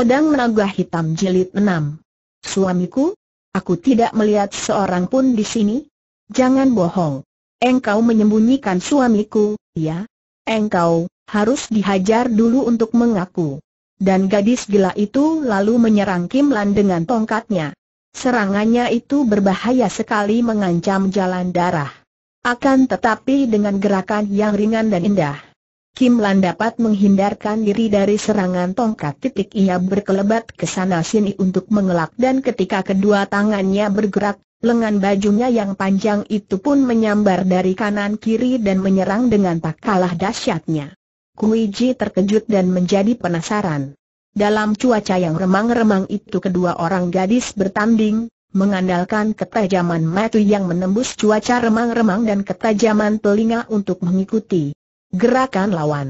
Pedang Naga Hitam Jilid 6 Suamiku? Aku tidak melihat seorang pun di sini. Jangan bohong. Engkau menyembunyikan suamiku, ya? Engkau, harus dihajar dulu untuk mengaku. Dan gadis gila itu lalu menyerang Kim Lan dengan tongkatnya. Serangannya itu berbahaya sekali mengancam jalan darah. Akan tetapi dengan gerakan yang ringan dan indah Kim Lan dapat menghindarkan diri dari serangan tongkat titik ia berkelebat ke sana sini untuk mengelak dan ketika kedua tangannya bergerak, lengan bajunya yang panjang itu pun menyambar dari kanan kiri dan menyerang dengan tak kalah dahsyatnya. Kuiji terkejut dan menjadi penasaran. Dalam cuaca yang remang-remang itu kedua orang gadis bertanding, mengandalkan ketajaman mata yang menembus cuaca remang-remang dan ketajaman telinga untuk mengikuti. Gerakan lawan.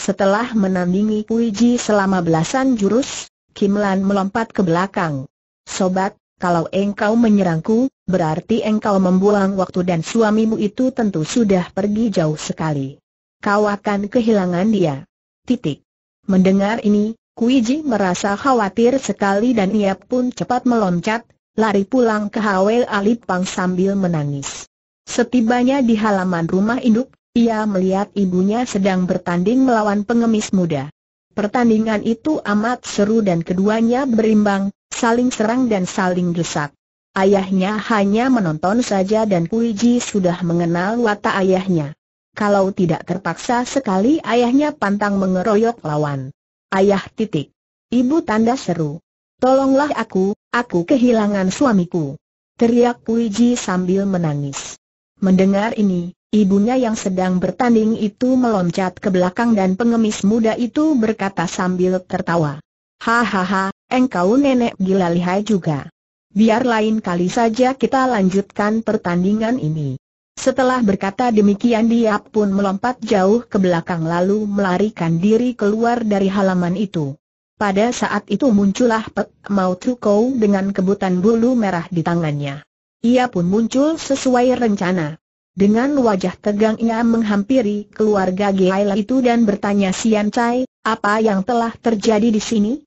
Setelah menandingi Puiji selama belasan jurus, Kim Lan melompat ke belakang. Sobat, kalau engkau menyerangku, berarti engkau membuang waktu dan suamimu itu tentu sudah pergi jauh sekali. Kau akan kehilangan dia. Titik. Mendengar ini, Kuiji merasa khawatir sekali dan ia pun cepat meloncat, lari pulang ke Hawel Alipang sambil menangis. Setibanya di halaman rumah induk, ia melihat ibunya sedang bertanding melawan pengemis muda. Pertandingan itu amat seru dan keduanya berimbang, saling serang dan saling desak. Ayahnya hanya menonton saja dan Puiji sudah mengenal watak ayahnya. Kalau tidak terpaksa sekali ayahnya pantang mengeroyok lawan. Ayah titik. Ibu tanda seru. Tolonglah aku, aku kehilangan suamiku. Teriak Puiji sambil menangis. Mendengar ini, Ibunya yang sedang bertanding itu meloncat ke belakang dan pengemis muda itu berkata sambil tertawa. Hahaha, engkau nenek gila lihai juga. Biar lain kali saja kita lanjutkan pertandingan ini. Setelah berkata demikian dia pun melompat jauh ke belakang lalu melarikan diri keluar dari halaman itu. Pada saat itu muncullah Pek Mau Tukou dengan kebutan bulu merah di tangannya. Ia pun muncul sesuai rencana. Dengan wajah tegang ia menghampiri keluarga Gaila itu dan bertanya Sian Chai, apa yang telah terjadi di sini?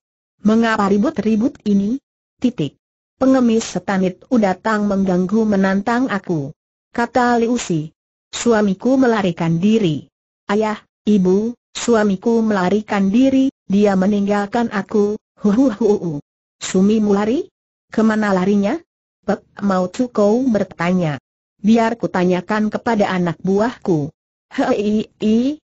Mengapa ribut-ribut ini? Titik. Pengemis setanit datang mengganggu menantang aku. Kata Liu Si. Suamiku melarikan diri. Ayah, ibu, suamiku melarikan diri, dia meninggalkan aku, huhuhuhu. Sumi lari? Kemana larinya? Pek Mau Cukau bertanya biar kutanyakan kepada anak buahku. Hei,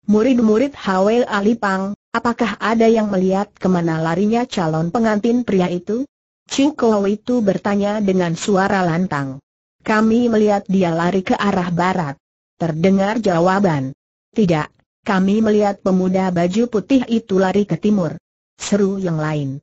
murid-murid Hawel Alipang, apakah ada yang melihat kemana larinya calon pengantin pria itu? Cikow itu bertanya dengan suara lantang. Kami melihat dia lari ke arah barat. Terdengar jawaban. Tidak, kami melihat pemuda baju putih itu lari ke timur. Seru yang lain.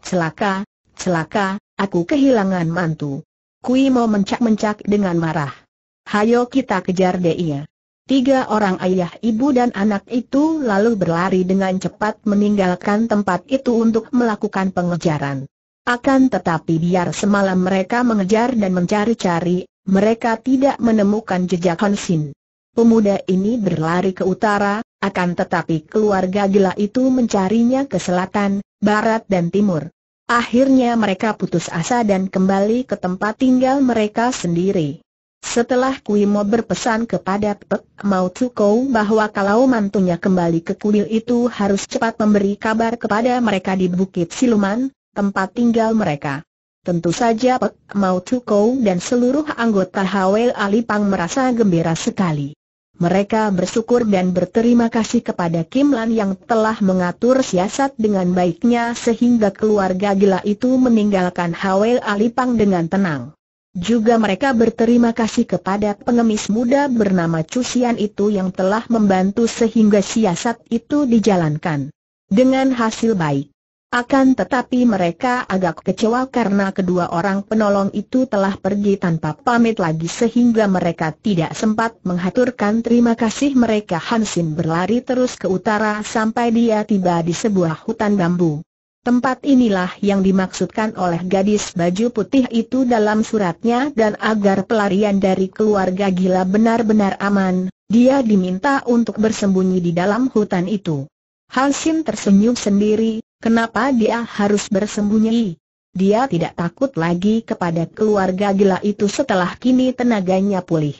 Celaka, celaka, aku kehilangan mantu. Kui mau mencak-mencak dengan marah. Hayo kita kejar dia. Tiga orang ayah ibu dan anak itu lalu berlari dengan cepat meninggalkan tempat itu untuk melakukan pengejaran. Akan tetapi biar semalam mereka mengejar dan mencari-cari, mereka tidak menemukan jejak Hansin. Pemuda ini berlari ke utara, akan tetapi keluarga gila itu mencarinya ke selatan, barat dan timur. Akhirnya mereka putus asa dan kembali ke tempat tinggal mereka sendiri. Setelah Kuimo berpesan kepada Pek Mau Tukou bahwa kalau mantunya kembali ke kuil itu harus cepat memberi kabar kepada mereka di Bukit Siluman, tempat tinggal mereka. Tentu saja Pek Mau Tukou dan seluruh anggota Hawel Alipang merasa gembira sekali. Mereka bersyukur dan berterima kasih kepada Kim Lan yang telah mengatur siasat dengan baiknya sehingga keluarga gila itu meninggalkan Hawel Alipang dengan tenang. Juga mereka berterima kasih kepada pengemis muda bernama Cusian itu yang telah membantu sehingga siasat itu dijalankan. Dengan hasil baik. Akan tetapi mereka agak kecewa karena kedua orang penolong itu telah pergi tanpa pamit lagi sehingga mereka tidak sempat menghaturkan terima kasih mereka Hansin berlari terus ke utara sampai dia tiba di sebuah hutan bambu. Tempat inilah yang dimaksudkan oleh gadis baju putih itu dalam suratnya dan agar pelarian dari keluarga gila benar-benar aman, dia diminta untuk bersembunyi di dalam hutan itu. Halsin tersenyum sendiri, kenapa dia harus bersembunyi? Dia tidak takut lagi kepada keluarga gila itu setelah kini tenaganya pulih.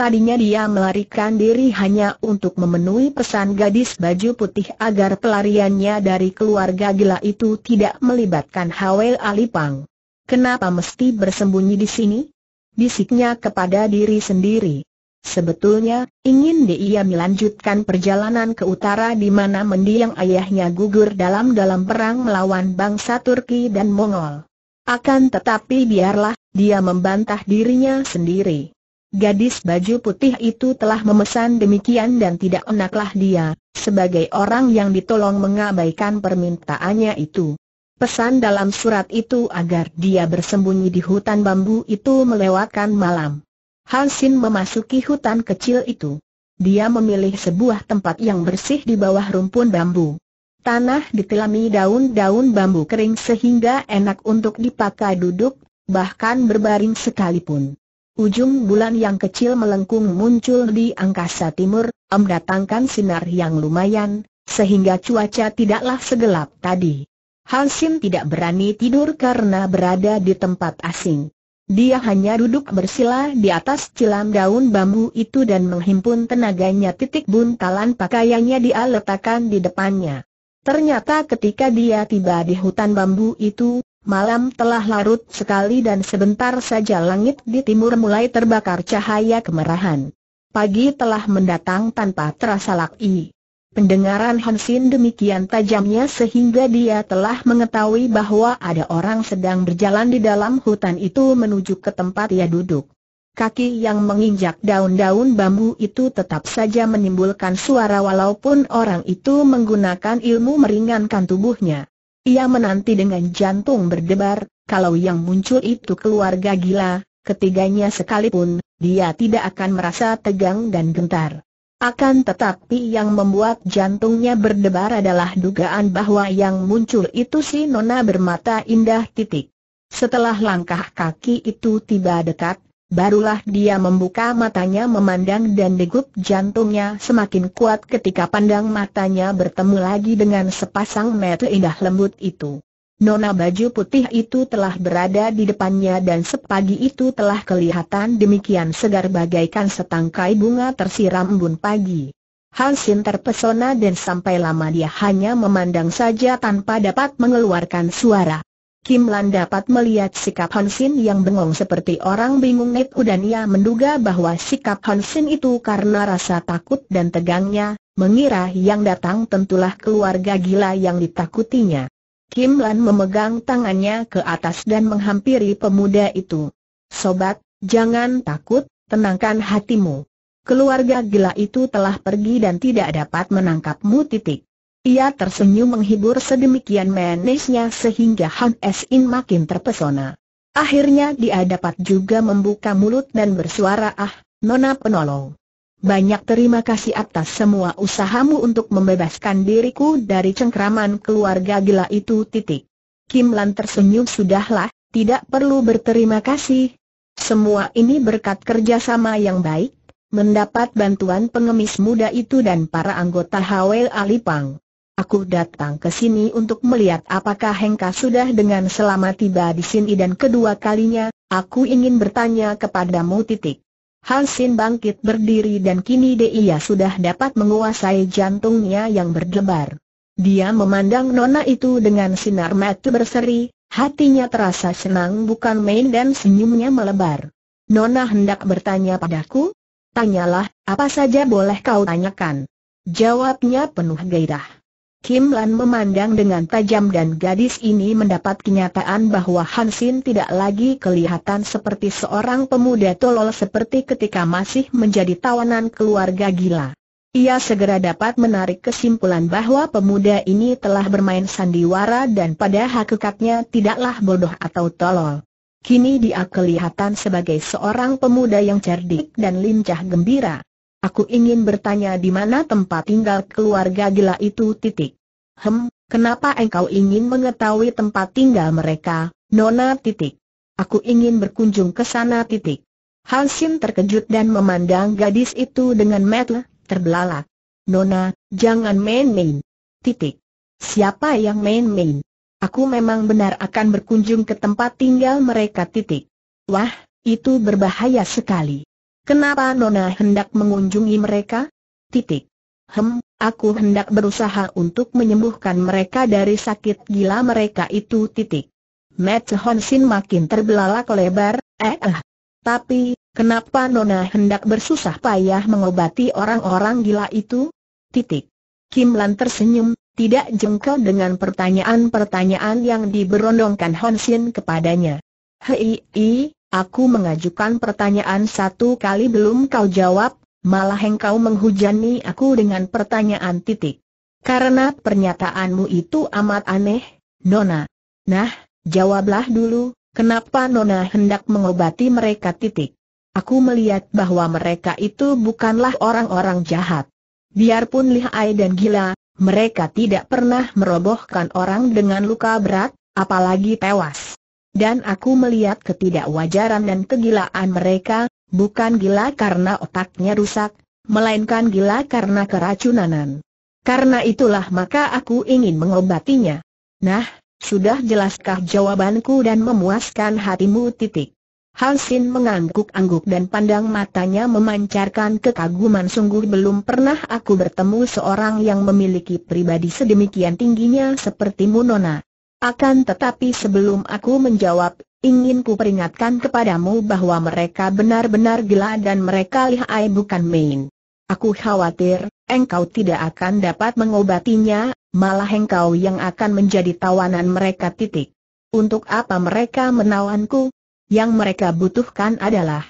Tadinya dia melarikan diri hanya untuk memenuhi pesan gadis baju putih agar pelariannya dari keluarga gila itu tidak melibatkan Hawel Alipang. Kenapa mesti bersembunyi di sini? Bisiknya kepada diri sendiri. Sebetulnya, ingin dia melanjutkan perjalanan ke utara di mana mendiang ayahnya gugur dalam dalam perang melawan bangsa Turki dan Mongol. Akan tetapi biarlah, dia membantah dirinya sendiri. Gadis baju putih itu telah memesan demikian dan tidak enaklah dia, sebagai orang yang ditolong mengabaikan permintaannya itu. Pesan dalam surat itu agar dia bersembunyi di hutan bambu itu melewatkan malam. Hansin memasuki hutan kecil itu. Dia memilih sebuah tempat yang bersih di bawah rumpun bambu. Tanah ditelami daun-daun bambu kering sehingga enak untuk dipakai duduk, bahkan berbaring sekalipun. Ujung bulan yang kecil melengkung muncul di angkasa timur, mendatangkan sinar yang lumayan, sehingga cuaca tidaklah segelap tadi. Hansin tidak berani tidur karena berada di tempat asing. Dia hanya duduk bersila di atas cilam daun bambu itu dan menghimpun tenaganya titik buntalan pakaiannya dia letakkan di depannya. Ternyata ketika dia tiba di hutan bambu itu, Malam telah larut sekali dan sebentar saja langit di timur mulai terbakar cahaya kemerahan. Pagi telah mendatang tanpa terasa lagi. Pendengaran Hansin demikian tajamnya sehingga dia telah mengetahui bahwa ada orang sedang berjalan di dalam hutan itu menuju ke tempat ia duduk. Kaki yang menginjak daun-daun bambu itu tetap saja menimbulkan suara walaupun orang itu menggunakan ilmu meringankan tubuhnya. Ia menanti dengan jantung berdebar, kalau yang muncul itu keluarga gila, ketiganya sekalipun, dia tidak akan merasa tegang dan gentar. Akan tetapi yang membuat jantungnya berdebar adalah dugaan bahwa yang muncul itu si nona bermata indah titik. Setelah langkah kaki itu tiba dekat, Barulah dia membuka matanya memandang dan degup jantungnya semakin kuat ketika pandang matanya bertemu lagi dengan sepasang mata indah lembut itu. Nona baju putih itu telah berada di depannya dan sepagi itu telah kelihatan demikian segar bagaikan setangkai bunga tersiram embun pagi. Hansin terpesona dan sampai lama dia hanya memandang saja tanpa dapat mengeluarkan suara. Kim Lan dapat melihat sikap Han Sin yang bengong seperti orang bingung Net dan ia menduga bahwa sikap Han Sin itu karena rasa takut dan tegangnya, mengira yang datang tentulah keluarga gila yang ditakutinya. Kim Lan memegang tangannya ke atas dan menghampiri pemuda itu. Sobat, jangan takut, tenangkan hatimu. Keluarga gila itu telah pergi dan tidak dapat menangkapmu titik. Ia tersenyum menghibur sedemikian manisnya sehingga Han Es makin terpesona. Akhirnya dia dapat juga membuka mulut dan bersuara ah, Nona penolong. Banyak terima kasih atas semua usahamu untuk membebaskan diriku dari cengkraman keluarga gila itu titik. Kim Lan tersenyum sudahlah, tidak perlu berterima kasih. Semua ini berkat kerjasama yang baik, mendapat bantuan pengemis muda itu dan para anggota HWA Alipang. Aku datang ke sini untuk melihat apakah Hengka sudah dengan selamat tiba di sini dan kedua kalinya, aku ingin bertanya kepadamu titik. Hansin bangkit berdiri dan kini dia sudah dapat menguasai jantungnya yang berdebar. Dia memandang nona itu dengan sinar mata berseri, hatinya terasa senang bukan main dan senyumnya melebar. Nona hendak bertanya padaku? Tanyalah, apa saja boleh kau tanyakan. Jawabnya penuh gairah. Kim Lan memandang dengan tajam dan gadis ini mendapat kenyataan bahwa Hansin tidak lagi kelihatan seperti seorang pemuda tolol seperti ketika masih menjadi tawanan keluarga gila. Ia segera dapat menarik kesimpulan bahwa pemuda ini telah bermain sandiwara dan pada hakikatnya tidaklah bodoh atau tolol. Kini dia kelihatan sebagai seorang pemuda yang cerdik dan lincah gembira. Aku ingin bertanya di mana tempat tinggal keluarga gila itu titik. Hem, kenapa engkau ingin mengetahui tempat tinggal mereka, Nona titik. Aku ingin berkunjung ke sana titik. Hansin terkejut dan memandang gadis itu dengan mata terbelalak. Nona, jangan main-main. Titik. Siapa yang main-main? Aku memang benar akan berkunjung ke tempat tinggal mereka titik. Wah, itu berbahaya sekali. Kenapa Nona hendak mengunjungi mereka? Titik. Hem, aku hendak berusaha untuk menyembuhkan mereka dari sakit gila mereka itu titik. Matt Honsin makin terbelalak lebar, eh eh. Tapi, kenapa Nona hendak bersusah payah mengobati orang-orang gila itu? Titik. Kim Lan tersenyum, tidak jengkel dengan pertanyaan-pertanyaan yang diberondongkan Honsin kepadanya. Hei, Aku mengajukan pertanyaan satu kali belum kau jawab, malah engkau menghujani aku dengan pertanyaan titik. Karena pernyataanmu itu amat aneh, Nona. Nah, jawablah dulu, kenapa Nona hendak mengobati mereka titik. Aku melihat bahwa mereka itu bukanlah orang-orang jahat. Biarpun lihai dan gila, mereka tidak pernah merobohkan orang dengan luka berat, apalagi tewas. Dan aku melihat ketidakwajaran dan kegilaan mereka, bukan gila karena otaknya rusak, melainkan gila karena keracunanan. Karena itulah maka aku ingin mengobatinya. Nah, sudah jelaskah jawabanku dan memuaskan hatimu titik. Hansin mengangguk-angguk dan pandang matanya memancarkan kekaguman sungguh belum pernah aku bertemu seorang yang memiliki pribadi sedemikian tingginya seperti Munona. Akan tetapi sebelum aku menjawab, ingin ku peringatkan kepadamu bahwa mereka benar-benar gila dan mereka lihai bukan main. Aku khawatir, engkau tidak akan dapat mengobatinya, malah engkau yang akan menjadi tawanan mereka titik. Untuk apa mereka menawanku? Yang mereka butuhkan adalah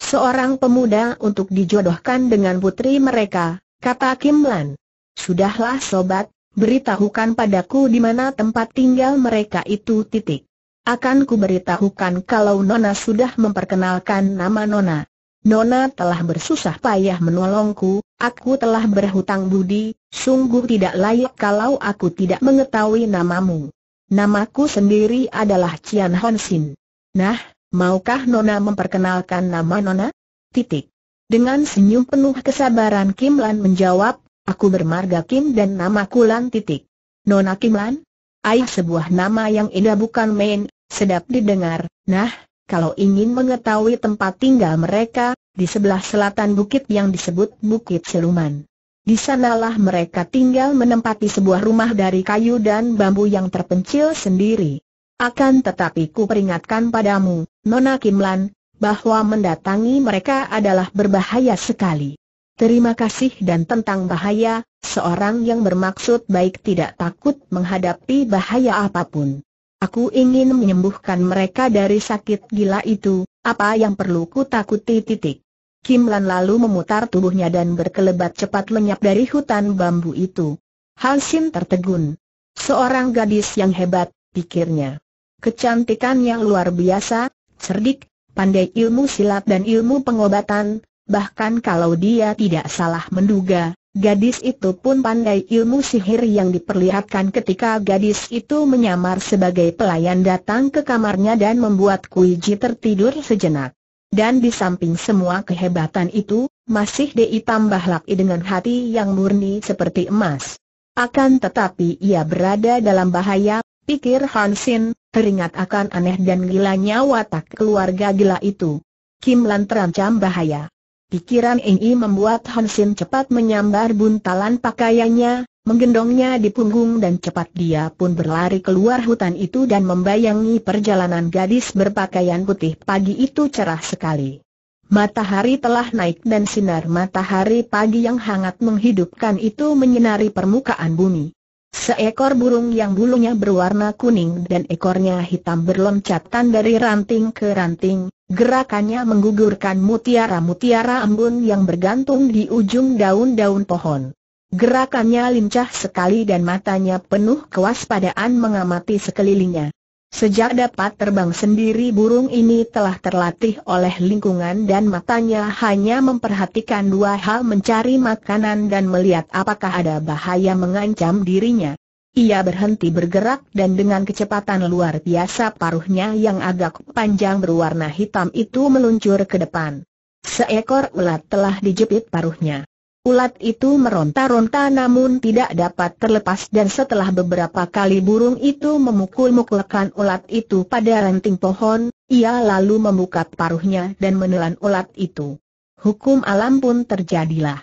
seorang pemuda untuk dijodohkan dengan putri mereka, kata Kim Lan. Sudahlah sobat, beritahukan padaku di mana tempat tinggal mereka itu titik. Akan ku beritahukan kalau Nona sudah memperkenalkan nama Nona. Nona telah bersusah payah menolongku, aku telah berhutang budi, sungguh tidak layak kalau aku tidak mengetahui namamu. Namaku sendiri adalah Cian Honsin. Nah, maukah Nona memperkenalkan nama Nona? Titik. Dengan senyum penuh kesabaran Kim Lan menjawab, Aku bermarga Kim dan nama Lan titik. Nona Kim Lan? Ayah sebuah nama yang indah bukan main, sedap didengar. Nah, kalau ingin mengetahui tempat tinggal mereka, di sebelah selatan bukit yang disebut Bukit Seluman. Di sanalah mereka tinggal menempati sebuah rumah dari kayu dan bambu yang terpencil sendiri. Akan tetapi ku peringatkan padamu, Nona Kimlan, bahwa mendatangi mereka adalah berbahaya sekali. Terima kasih dan tentang bahaya, seorang yang bermaksud baik tidak takut menghadapi bahaya apapun. Aku ingin menyembuhkan mereka dari sakit gila itu, apa yang perlu ku takuti titik. Kim Lan lalu memutar tubuhnya dan berkelebat cepat lenyap dari hutan bambu itu. Hansin tertegun. Seorang gadis yang hebat, pikirnya. Kecantikannya luar biasa, cerdik, pandai ilmu silat dan ilmu pengobatan, bahkan kalau dia tidak salah menduga, gadis itu pun pandai ilmu sihir yang diperlihatkan ketika gadis itu menyamar sebagai pelayan datang ke kamarnya dan membuat Kuiji tertidur sejenak. Dan di samping semua kehebatan itu, masih Dei tambah laki dengan hati yang murni seperti emas. Akan tetapi ia berada dalam bahaya, pikir Hansin, teringat akan aneh dan gilanya watak keluarga gila itu. Kim Lan terancam bahaya. Pikiran ini membuat Hansin cepat menyambar buntalan pakaiannya, menggendongnya di punggung dan cepat dia pun berlari keluar hutan itu dan membayangi perjalanan gadis berpakaian putih pagi itu cerah sekali. Matahari telah naik dan sinar matahari pagi yang hangat menghidupkan itu menyinari permukaan bumi. Seekor burung yang bulunya berwarna kuning dan ekornya hitam berloncatan dari ranting ke ranting, Gerakannya menggugurkan mutiara-mutiara embun yang bergantung di ujung daun-daun pohon. Gerakannya lincah sekali dan matanya penuh kewaspadaan mengamati sekelilingnya. Sejak dapat terbang sendiri burung ini telah terlatih oleh lingkungan dan matanya hanya memperhatikan dua hal mencari makanan dan melihat apakah ada bahaya mengancam dirinya. Ia berhenti bergerak dan dengan kecepatan luar biasa paruhnya yang agak panjang berwarna hitam itu meluncur ke depan. Seekor ulat telah dijepit paruhnya. Ulat itu meronta-ronta namun tidak dapat terlepas dan setelah beberapa kali burung itu memukul-mukulkan ulat itu pada ranting pohon, ia lalu membuka paruhnya dan menelan ulat itu. Hukum alam pun terjadilah.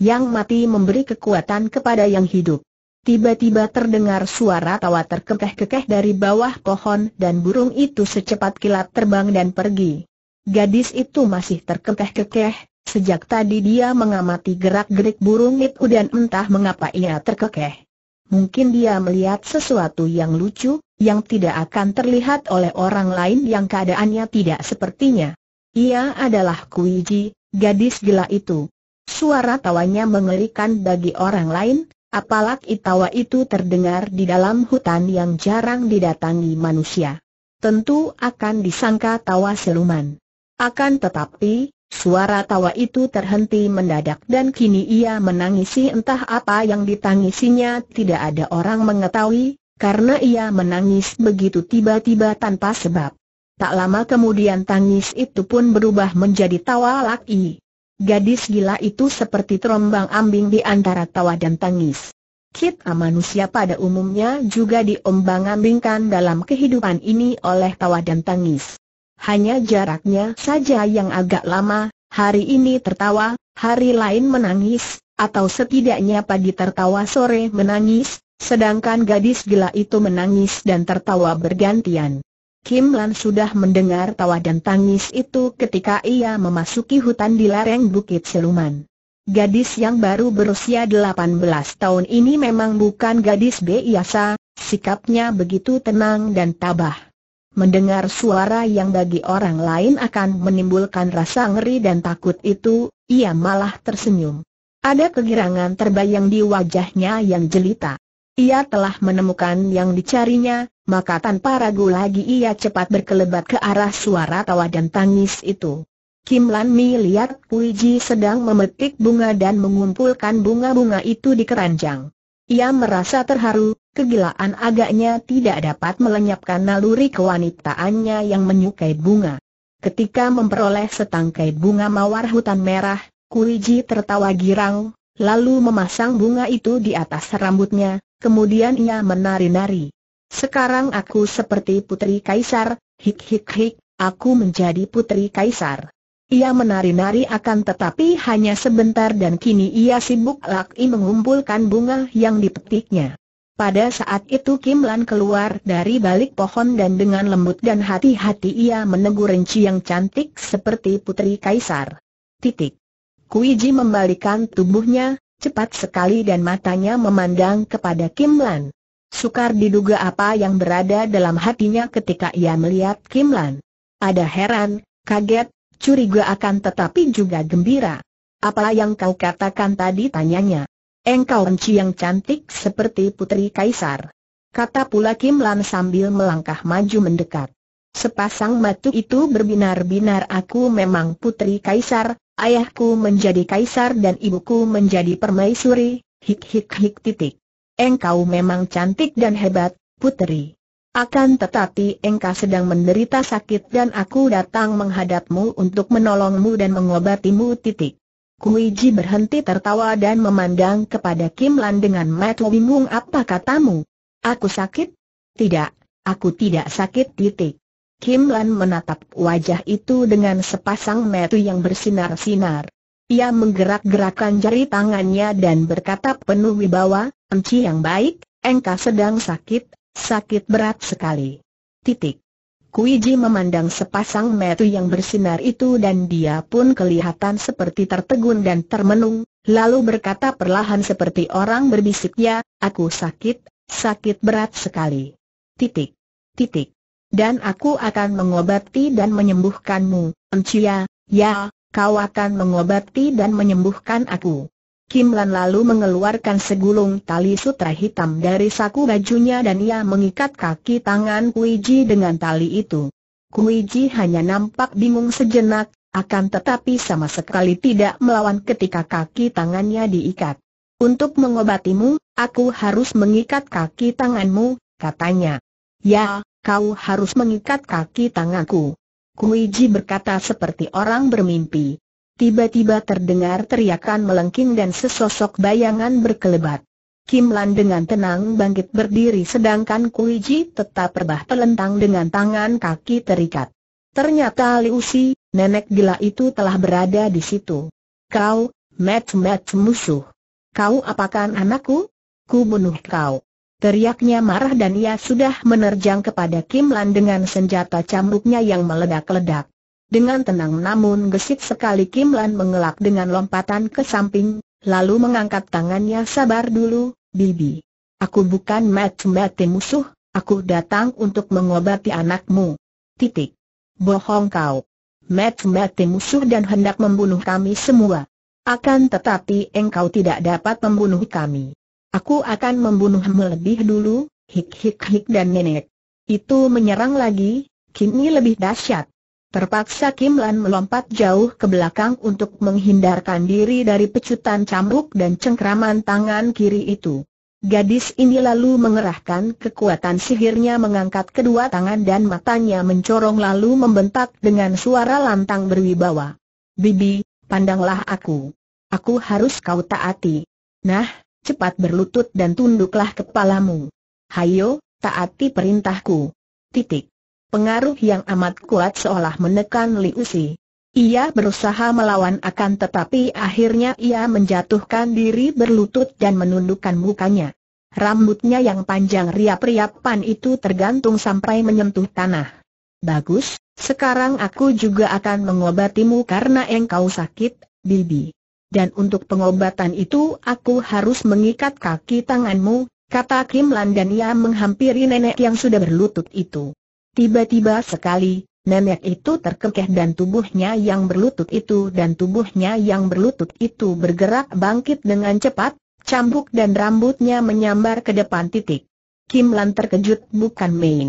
Yang mati memberi kekuatan kepada yang hidup. Tiba-tiba terdengar suara tawa terkekeh-kekeh dari bawah pohon dan burung itu secepat kilat terbang dan pergi. Gadis itu masih terkekeh-kekeh, sejak tadi dia mengamati gerak-gerik burung itu dan entah mengapa ia terkekeh. Mungkin dia melihat sesuatu yang lucu, yang tidak akan terlihat oleh orang lain yang keadaannya tidak sepertinya. Ia adalah Kuiji, gadis gila itu. Suara tawanya mengerikan bagi orang lain, Apalak Itawa itu terdengar di dalam hutan yang jarang didatangi manusia. Tentu akan disangka tawa siluman. Akan tetapi, suara tawa itu terhenti mendadak dan kini ia menangisi entah apa yang ditangisinya tidak ada orang mengetahui, karena ia menangis begitu tiba-tiba tanpa sebab. Tak lama kemudian tangis itu pun berubah menjadi tawa laki. Gadis gila itu seperti terombang ambing di antara tawa dan tangis. Kita manusia pada umumnya juga diombang-ambingkan dalam kehidupan ini oleh tawa dan tangis. Hanya jaraknya saja yang agak lama, hari ini tertawa, hari lain menangis, atau setidaknya pagi tertawa sore menangis, sedangkan gadis gila itu menangis dan tertawa bergantian. Kim Lan sudah mendengar tawa dan tangis itu ketika ia memasuki hutan di lereng Bukit Siluman. Gadis yang baru berusia 18 tahun ini memang bukan gadis biasa, sikapnya begitu tenang dan tabah. Mendengar suara yang bagi orang lain akan menimbulkan rasa ngeri dan takut itu, ia malah tersenyum. Ada kegirangan terbayang di wajahnya yang jelita. Ia telah menemukan yang dicarinya, maka tanpa ragu lagi ia cepat berkelebat ke arah suara tawa dan tangis itu. Kim Lan Mi lihat Kui Ji sedang memetik bunga dan mengumpulkan bunga-bunga itu di keranjang. Ia merasa terharu, kegilaan agaknya tidak dapat melenyapkan naluri kewanitaannya yang menyukai bunga. Ketika memperoleh setangkai bunga mawar hutan merah, Kui Ji tertawa girang, lalu memasang bunga itu di atas rambutnya, kemudian ia menari-nari. Sekarang aku seperti putri kaisar, hik-hik-hik, aku menjadi putri kaisar. Ia menari-nari akan tetapi hanya sebentar dan kini ia sibuk laki mengumpulkan bunga yang dipetiknya. Pada saat itu Kim Lan keluar dari balik pohon dan dengan lembut dan hati-hati ia menegur Renci yang cantik seperti putri kaisar. Titik. Kuiji membalikan tubuhnya, cepat sekali dan matanya memandang kepada Kim Lan. Sukar diduga apa yang berada dalam hatinya ketika ia melihat Kim Lan. Ada heran, kaget, curiga akan tetapi juga gembira. Apa yang kau katakan tadi tanyanya. Engkau enci yang cantik seperti putri kaisar. Kata pula Kim Lan sambil melangkah maju mendekat. Sepasang matu itu berbinar-binar aku memang putri kaisar, ayahku menjadi kaisar dan ibuku menjadi permaisuri, hik hik hik titik engkau memang cantik dan hebat, putri. Akan tetapi engkau sedang menderita sakit dan aku datang menghadapmu untuk menolongmu dan mengobatimu titik. Kuiji berhenti tertawa dan memandang kepada Kim Lan dengan mata bingung apa katamu? Aku sakit? Tidak, aku tidak sakit titik. Kim Lan menatap wajah itu dengan sepasang mata yang bersinar-sinar. Ia menggerak-gerakkan jari tangannya dan berkata penuh wibawa, Enci yang baik, engkau sedang sakit, sakit berat sekali. Titik. Kuiji memandang sepasang metu yang bersinar itu dan dia pun kelihatan seperti tertegun dan termenung, lalu berkata perlahan seperti orang berbisik ya, aku sakit, sakit berat sekali. Titik. Titik. Dan aku akan mengobati dan menyembuhkanmu, enci ya, ya, kau akan mengobati dan menyembuhkan aku. Kim Lan lalu mengeluarkan segulung tali sutra hitam dari saku bajunya dan ia mengikat kaki tangan Kuiji dengan tali itu. Kuiji hanya nampak bingung sejenak, akan tetapi sama sekali tidak melawan ketika kaki tangannya diikat. Untuk mengobatimu, aku harus mengikat kaki tanganmu, katanya. Ya, kau harus mengikat kaki tanganku. Kuiji berkata seperti orang bermimpi. Tiba-tiba terdengar teriakan melengking dan sesosok bayangan berkelebat. Kim Lan dengan tenang bangkit berdiri sedangkan Kuiji tetap rebah telentang dengan tangan kaki terikat. Ternyata Liu Si, nenek gila itu telah berada di situ. Kau, met-met musuh. Kau apakan anakku? Ku bunuh kau. Teriaknya marah dan ia sudah menerjang kepada Kim Lan dengan senjata cambuknya yang meledak-ledak. Dengan tenang namun gesit sekali Kim Lan mengelak dengan lompatan ke samping, lalu mengangkat tangannya sabar dulu, Bibi. Aku bukan mati-mati musuh, aku datang untuk mengobati anakmu. Titik. Bohong kau. Mati-mati musuh dan hendak membunuh kami semua. Akan tetapi engkau tidak dapat membunuh kami. Aku akan membunuhmu lebih dulu, hik-hik-hik dan nenek. Itu menyerang lagi, kini lebih dahsyat. Terpaksa Kim Lan melompat jauh ke belakang untuk menghindarkan diri dari pecutan cambuk dan cengkraman tangan kiri itu. Gadis ini lalu mengerahkan kekuatan sihirnya mengangkat kedua tangan dan matanya mencorong lalu membentak dengan suara lantang berwibawa. Bibi, pandanglah aku. Aku harus kau taati. Nah, cepat berlutut dan tunduklah kepalamu. Hayo, taati perintahku. Titik. Pengaruh yang amat kuat seolah menekan Liu Si. Ia berusaha melawan akan tetapi akhirnya ia menjatuhkan diri berlutut dan menundukkan mukanya. Rambutnya yang panjang riap-riapan itu tergantung sampai menyentuh tanah. Bagus, sekarang aku juga akan mengobatimu karena engkau sakit, Bibi dan untuk pengobatan itu aku harus mengikat kaki tanganmu, kata Kim Lan dan ia menghampiri nenek yang sudah berlutut itu. Tiba-tiba sekali, nenek itu terkekeh dan tubuhnya yang berlutut itu dan tubuhnya yang berlutut itu bergerak bangkit dengan cepat, cambuk dan rambutnya menyambar ke depan titik. Kim Lan terkejut bukan main.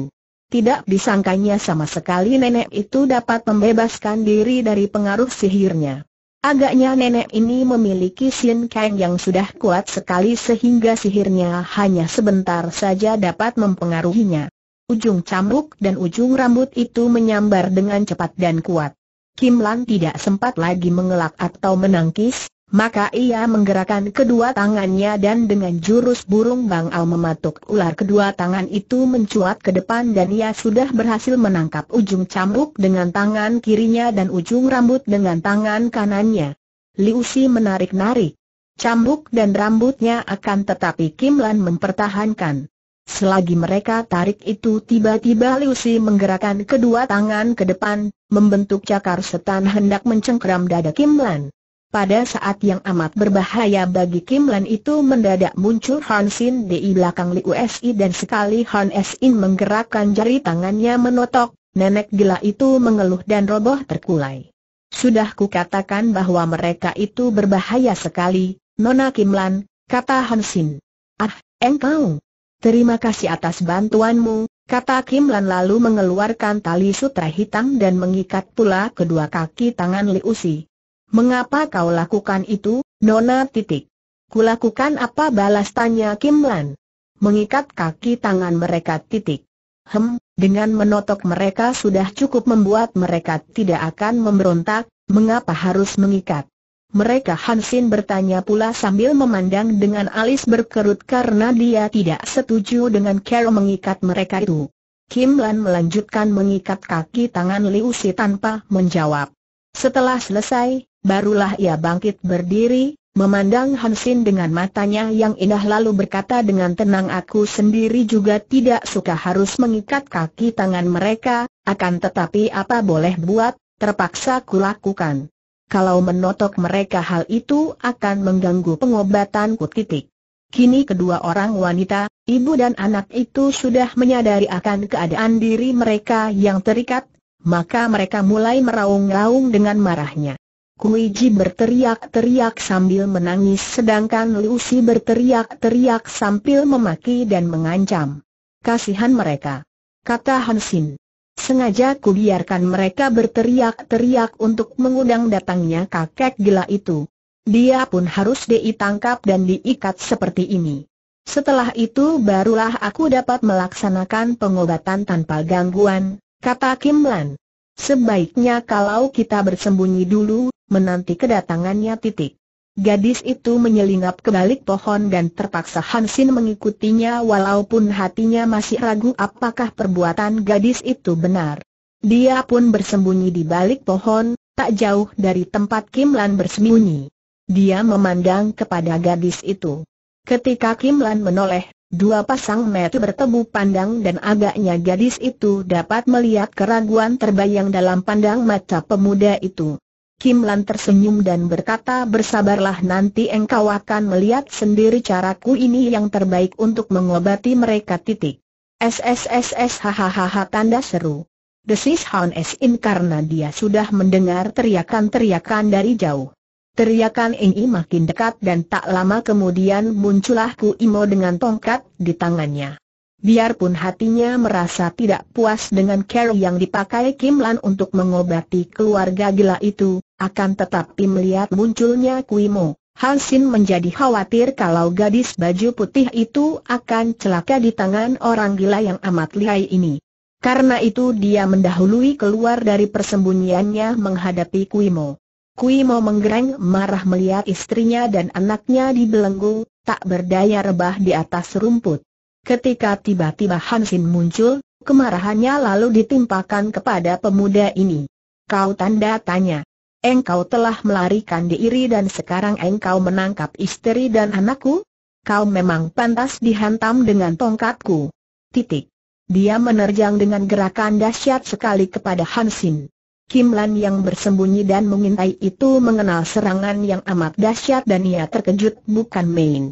Tidak disangkanya sama sekali nenek itu dapat membebaskan diri dari pengaruh sihirnya. Agaknya nenek ini memiliki Sin Kang yang sudah kuat sekali sehingga sihirnya hanya sebentar saja dapat mempengaruhinya. Ujung cambuk dan ujung rambut itu menyambar dengan cepat dan kuat. Kim Lan tidak sempat lagi mengelak atau menangkis, maka ia menggerakkan kedua tangannya dan dengan jurus burung bangau mematuk ular kedua tangan itu mencuat ke depan dan ia sudah berhasil menangkap ujung cambuk dengan tangan kirinya dan ujung rambut dengan tangan kanannya. Liusi menarik-narik. Cambuk dan rambutnya akan tetapi Kim Lan mempertahankan. Selagi mereka tarik itu tiba-tiba Liusi menggerakkan kedua tangan ke depan, membentuk cakar setan hendak mencengkram dada Kim Lan. Pada saat yang amat berbahaya bagi Kim Lan itu mendadak muncul Han Sin di belakang Li USI dan sekali Han Sin menggerakkan jari tangannya menotok, nenek gila itu mengeluh dan roboh terkulai. Sudah kukatakan bahwa mereka itu berbahaya sekali, Nona Kim Lan, kata Han Sin. Ah, engkau. Terima kasih atas bantuanmu, kata Kim Lan lalu mengeluarkan tali sutra hitam dan mengikat pula kedua kaki tangan Li USI. Mengapa kau lakukan itu, Nona titik? Kulakukan apa balas tanya Kim Lan? Mengikat kaki tangan mereka titik. Hem, dengan menotok mereka sudah cukup membuat mereka tidak akan memberontak, mengapa harus mengikat? Mereka Hansin bertanya pula sambil memandang dengan alis berkerut karena dia tidak setuju dengan Carol mengikat mereka itu. Kim Lan melanjutkan mengikat kaki tangan Liu Si tanpa menjawab. Setelah selesai, Barulah ia bangkit berdiri, memandang Hansin dengan matanya yang indah lalu berkata dengan tenang aku sendiri juga tidak suka harus mengikat kaki tangan mereka, akan tetapi apa boleh buat, terpaksa kulakukan. Kalau menotok mereka hal itu akan mengganggu pengobatanku titik. Kini kedua orang wanita, ibu dan anak itu sudah menyadari akan keadaan diri mereka yang terikat, maka mereka mulai meraung-raung dengan marahnya. Kuiji berteriak-teriak sambil menangis sedangkan Liu Lucy berteriak-teriak sambil memaki dan mengancam. Kasihan mereka. Kata Hansin. Sengaja ku biarkan mereka berteriak-teriak untuk mengundang datangnya kakek gila itu. Dia pun harus ditangkap dan diikat seperti ini. Setelah itu barulah aku dapat melaksanakan pengobatan tanpa gangguan, kata Kim Lan. Sebaiknya kalau kita bersembunyi dulu, menanti kedatangannya titik. Gadis itu menyelinap ke balik pohon dan terpaksa Hansin mengikutinya walaupun hatinya masih ragu apakah perbuatan gadis itu benar. Dia pun bersembunyi di balik pohon, tak jauh dari tempat Kim Lan bersembunyi. Dia memandang kepada gadis itu. Ketika Kim Lan menoleh, dua pasang mata bertemu pandang dan agaknya gadis itu dapat melihat keraguan terbayang dalam pandang mata pemuda itu. Kim Lan tersenyum dan berkata bersabarlah nanti engkau akan melihat sendiri caraku ini yang terbaik untuk mengobati mereka titik. SSSS hahaha tanda seru. Desis Han In karena dia sudah mendengar teriakan-teriakan dari jauh. Teriakan ini makin dekat dan tak lama kemudian muncullah Ku Imo dengan tongkat di tangannya. Biarpun hatinya merasa tidak puas dengan cara yang dipakai Kim Lan untuk mengobati keluarga gila itu, akan tetapi melihat munculnya Kui Kuimo, Hansin menjadi khawatir kalau gadis baju putih itu akan celaka di tangan orang gila yang amat lihai ini. Karena itu dia mendahului keluar dari persembunyiannya menghadapi Kui Mo. Kui Mo menggereng marah melihat istrinya dan anaknya dibelenggu, tak berdaya rebah di atas rumput. Ketika tiba-tiba Hansin muncul, kemarahannya lalu ditimpakan kepada pemuda ini. Kau tanda tanya engkau telah melarikan diri dan sekarang engkau menangkap istri dan anakku? Kau memang pantas dihantam dengan tongkatku. Titik. Dia menerjang dengan gerakan dahsyat sekali kepada Hansin. Kim Lan yang bersembunyi dan mengintai itu mengenal serangan yang amat dahsyat dan ia terkejut bukan main.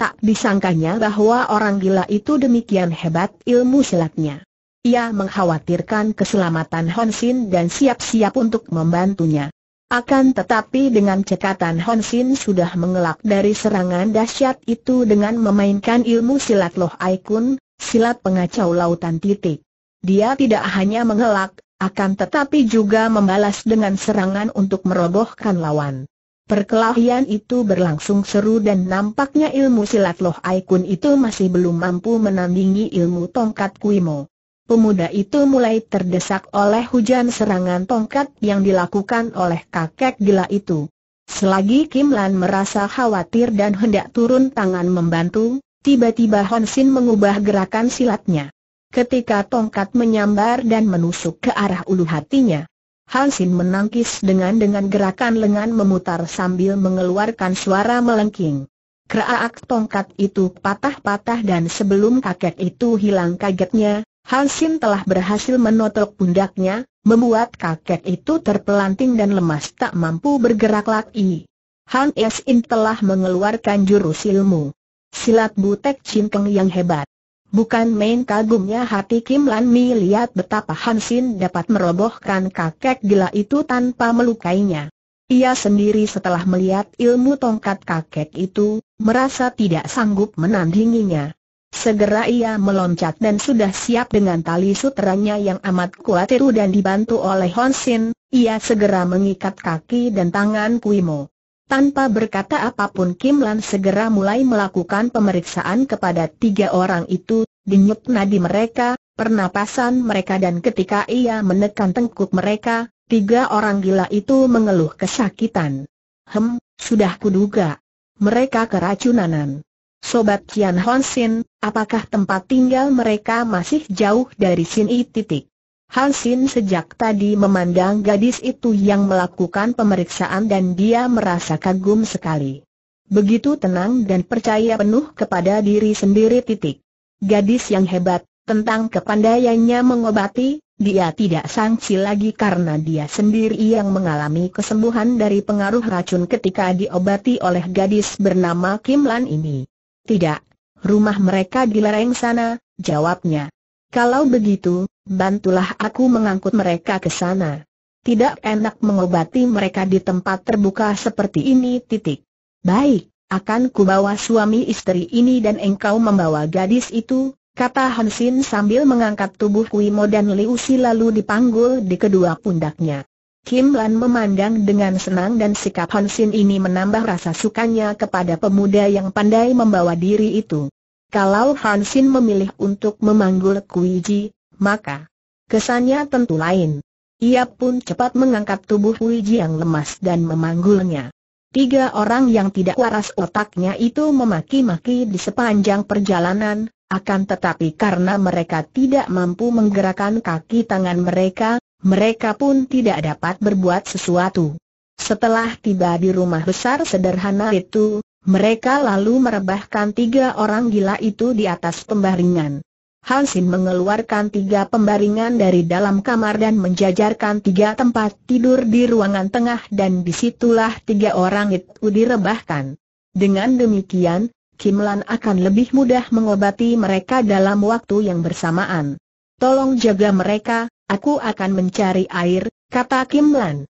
Tak disangkanya bahwa orang gila itu demikian hebat ilmu silatnya. Ia mengkhawatirkan keselamatan Hansin dan siap-siap untuk membantunya. Akan tetapi dengan cekatan Hon Sin sudah mengelak dari serangan dahsyat itu dengan memainkan ilmu silat Loh Aikun, silat pengacau lautan titik. Dia tidak hanya mengelak, akan tetapi juga membalas dengan serangan untuk merobohkan lawan. Perkelahian itu berlangsung seru dan nampaknya ilmu silat Loh Aikun itu masih belum mampu menandingi ilmu tongkat Kuimo pemuda itu mulai terdesak oleh hujan serangan tongkat yang dilakukan oleh kakek gila itu. Selagi Kim Lan merasa khawatir dan hendak turun tangan membantu, tiba-tiba Hon Sin mengubah gerakan silatnya. Ketika tongkat menyambar dan menusuk ke arah ulu hatinya, Hansin menangkis dengan dengan gerakan lengan memutar sambil mengeluarkan suara melengking. Keraak tongkat itu patah-patah dan sebelum kakek itu hilang kagetnya, Hansin telah berhasil menotok pundaknya, membuat kakek itu terpelanting dan lemas tak mampu bergerak lagi. Han In telah mengeluarkan jurus ilmu. Silat butek cincang yang hebat. Bukan main kagumnya hati Kim Lan Mi lihat betapa Hansin dapat merobohkan kakek gila itu tanpa melukainya. Ia sendiri setelah melihat ilmu tongkat kakek itu, merasa tidak sanggup menandinginya. Segera ia meloncat dan sudah siap dengan tali sutranya yang amat kuat itu dan dibantu oleh Honsin, ia segera mengikat kaki dan tangan Kui Mo. Tanpa berkata apapun Kim Lan segera mulai melakukan pemeriksaan kepada tiga orang itu, denyut nadi mereka, pernapasan mereka dan ketika ia menekan tengkuk mereka, tiga orang gila itu mengeluh kesakitan. Hem, sudah kuduga. Mereka keracunanan. Sobat Kian Honsin, apakah tempat tinggal mereka masih jauh dari sini titik? Hansin sejak tadi memandang gadis itu yang melakukan pemeriksaan dan dia merasa kagum sekali. Begitu tenang dan percaya penuh kepada diri sendiri titik. Gadis yang hebat, tentang kepandaiannya mengobati, dia tidak sangsi lagi karena dia sendiri yang mengalami kesembuhan dari pengaruh racun ketika diobati oleh gadis bernama Kim Lan ini. Tidak, rumah mereka di lereng sana, jawabnya. Kalau begitu, bantulah aku mengangkut mereka ke sana. Tidak enak mengobati mereka di tempat terbuka seperti ini titik. Baik, akan kubawa suami istri ini dan engkau membawa gadis itu, kata Hansin sambil mengangkat tubuh Kuimo dan Liusi lalu dipanggul di kedua pundaknya. Kim Lan memandang dengan senang dan sikap Hansin ini menambah rasa sukanya kepada pemuda yang pandai membawa diri itu. Kalau Hansin memilih untuk memanggul Kuiji, maka kesannya tentu lain. Ia pun cepat mengangkat tubuh Kuiji yang lemas dan memanggulnya. Tiga orang yang tidak waras otaknya itu memaki-maki di sepanjang perjalanan, akan tetapi karena mereka tidak mampu menggerakkan kaki tangan mereka, mereka pun tidak dapat berbuat sesuatu. Setelah tiba di rumah besar sederhana itu, mereka lalu merebahkan tiga orang gila itu di atas pembaringan. Hansin mengeluarkan tiga pembaringan dari dalam kamar dan menjajarkan tiga tempat tidur di ruangan tengah dan disitulah tiga orang itu direbahkan. Dengan demikian, Kim Lan akan lebih mudah mengobati mereka dalam waktu yang bersamaan. Tolong jaga mereka, Aku akan mencari air, kata Kim Lan.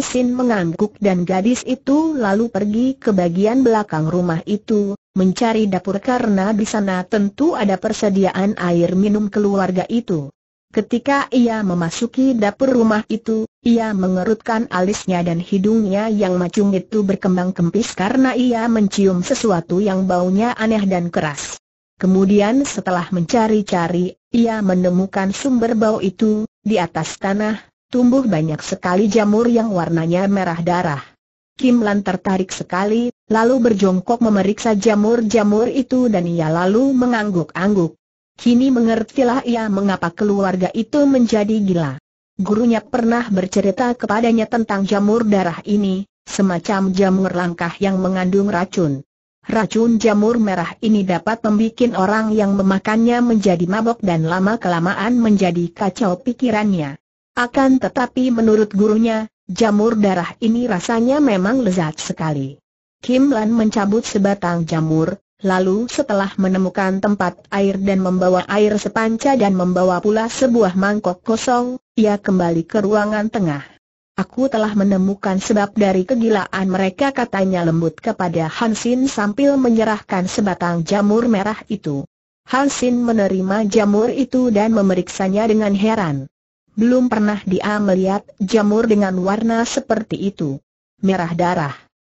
Sin mengangguk dan gadis itu lalu pergi ke bagian belakang rumah itu, mencari dapur karena di sana tentu ada persediaan air minum keluarga itu. Ketika ia memasuki dapur rumah itu, ia mengerutkan alisnya dan hidungnya yang macung itu berkembang kempis karena ia mencium sesuatu yang baunya aneh dan keras. Kemudian setelah mencari-cari, ia menemukan sumber bau itu, di atas tanah, tumbuh banyak sekali jamur yang warnanya merah darah. Kim Lan tertarik sekali, lalu berjongkok memeriksa jamur-jamur itu dan ia lalu mengangguk-angguk. Kini mengertilah ia mengapa keluarga itu menjadi gila. Gurunya pernah bercerita kepadanya tentang jamur darah ini, semacam jamur langkah yang mengandung racun. Racun jamur merah ini dapat membuat orang yang memakannya menjadi mabok dan lama-kelamaan menjadi kacau pikirannya. Akan tetapi menurut gurunya, jamur darah ini rasanya memang lezat sekali. Kim Lan mencabut sebatang jamur, lalu setelah menemukan tempat air dan membawa air sepanca dan membawa pula sebuah mangkok kosong, ia kembali ke ruangan tengah. Aku telah menemukan sebab dari kegilaan mereka katanya lembut kepada Hansin sambil menyerahkan sebatang jamur merah itu. Hansin menerima jamur itu dan memeriksanya dengan heran. Belum pernah dia melihat jamur dengan warna seperti itu. Merah darah.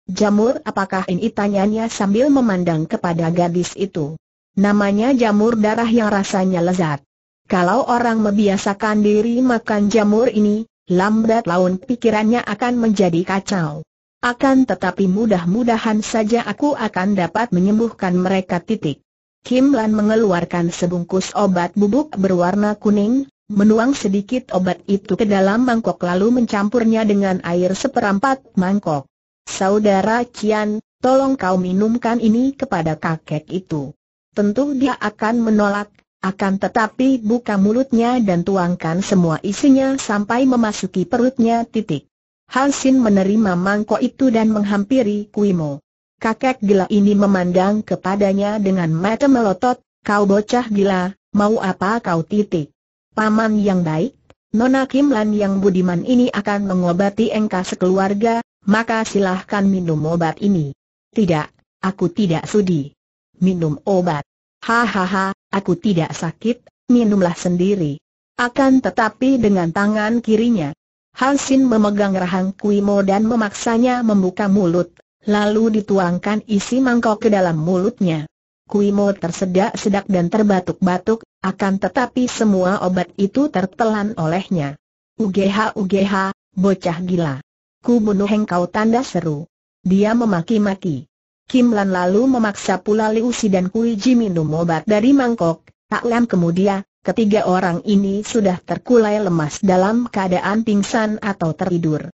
Jamur apakah ini tanyanya sambil memandang kepada gadis itu. Namanya jamur darah yang rasanya lezat. Kalau orang membiasakan diri makan jamur ini, lambat laun pikirannya akan menjadi kacau. Akan tetapi mudah-mudahan saja aku akan dapat menyembuhkan mereka titik. Kim Lan mengeluarkan sebungkus obat bubuk berwarna kuning, menuang sedikit obat itu ke dalam mangkok lalu mencampurnya dengan air seperempat mangkok. Saudara Cian, tolong kau minumkan ini kepada kakek itu. Tentu dia akan menolak, akan tetapi buka mulutnya dan tuangkan semua isinya sampai memasuki perutnya titik. Hansin menerima mangkok itu dan menghampiri Kuimo. Kakek gila ini memandang kepadanya dengan mata melotot, kau bocah gila, mau apa kau titik? Paman yang baik, Nona Kim Lan yang budiman ini akan mengobati engkau sekeluarga, maka silahkan minum obat ini. Tidak, aku tidak sudi. Minum obat. Hahaha, aku tidak sakit, minumlah sendiri. Akan tetapi dengan tangan kirinya, Hansin memegang rahang Kui Kuimo dan memaksanya membuka mulut, lalu dituangkan isi mangkok ke dalam mulutnya. Kui Kuimo tersedak-sedak dan terbatuk-batuk, akan tetapi semua obat itu tertelan olehnya. Ugeha Ugeha, bocah gila. Ku bunuh engkau tanda seru. Dia memaki-maki. Kim Lan lalu memaksa pula Liu Si dan Kui Ji minum obat dari mangkok, tak lama kemudian, ketiga orang ini sudah terkulai lemas dalam keadaan pingsan atau tertidur.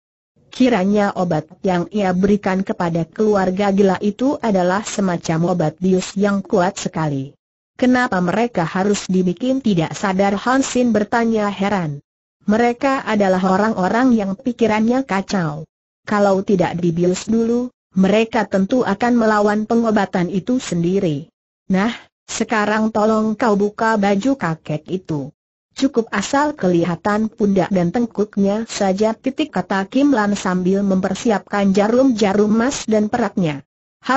Kiranya obat yang ia berikan kepada keluarga gila itu adalah semacam obat bius yang kuat sekali. Kenapa mereka harus dibikin tidak sadar Hansin bertanya heran. Mereka adalah orang-orang yang pikirannya kacau. Kalau tidak dibius dulu, mereka tentu akan melawan pengobatan itu sendiri. Nah, sekarang tolong kau buka baju kakek itu. Cukup asal kelihatan pundak dan tengkuknya saja titik kata Kim Lan sambil mempersiapkan jarum-jarum emas dan peraknya.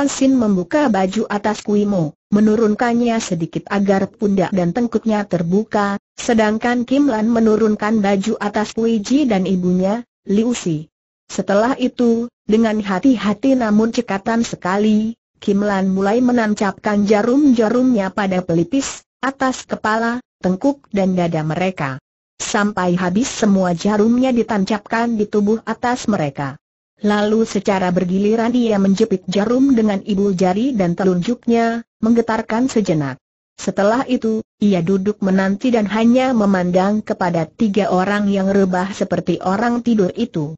Sin membuka baju atas Kuimo, menurunkannya sedikit agar pundak dan tengkuknya terbuka, sedangkan Kim Lan menurunkan baju atas Ji dan ibunya, Liu Si. Setelah itu, dengan hati-hati namun cekatan sekali, Kim Lan mulai menancapkan jarum-jarumnya pada pelipis, atas kepala, tengkuk dan dada mereka. Sampai habis semua jarumnya ditancapkan di tubuh atas mereka. Lalu secara bergiliran ia menjepit jarum dengan ibu jari dan telunjuknya, menggetarkan sejenak. Setelah itu, ia duduk menanti dan hanya memandang kepada tiga orang yang rebah seperti orang tidur itu.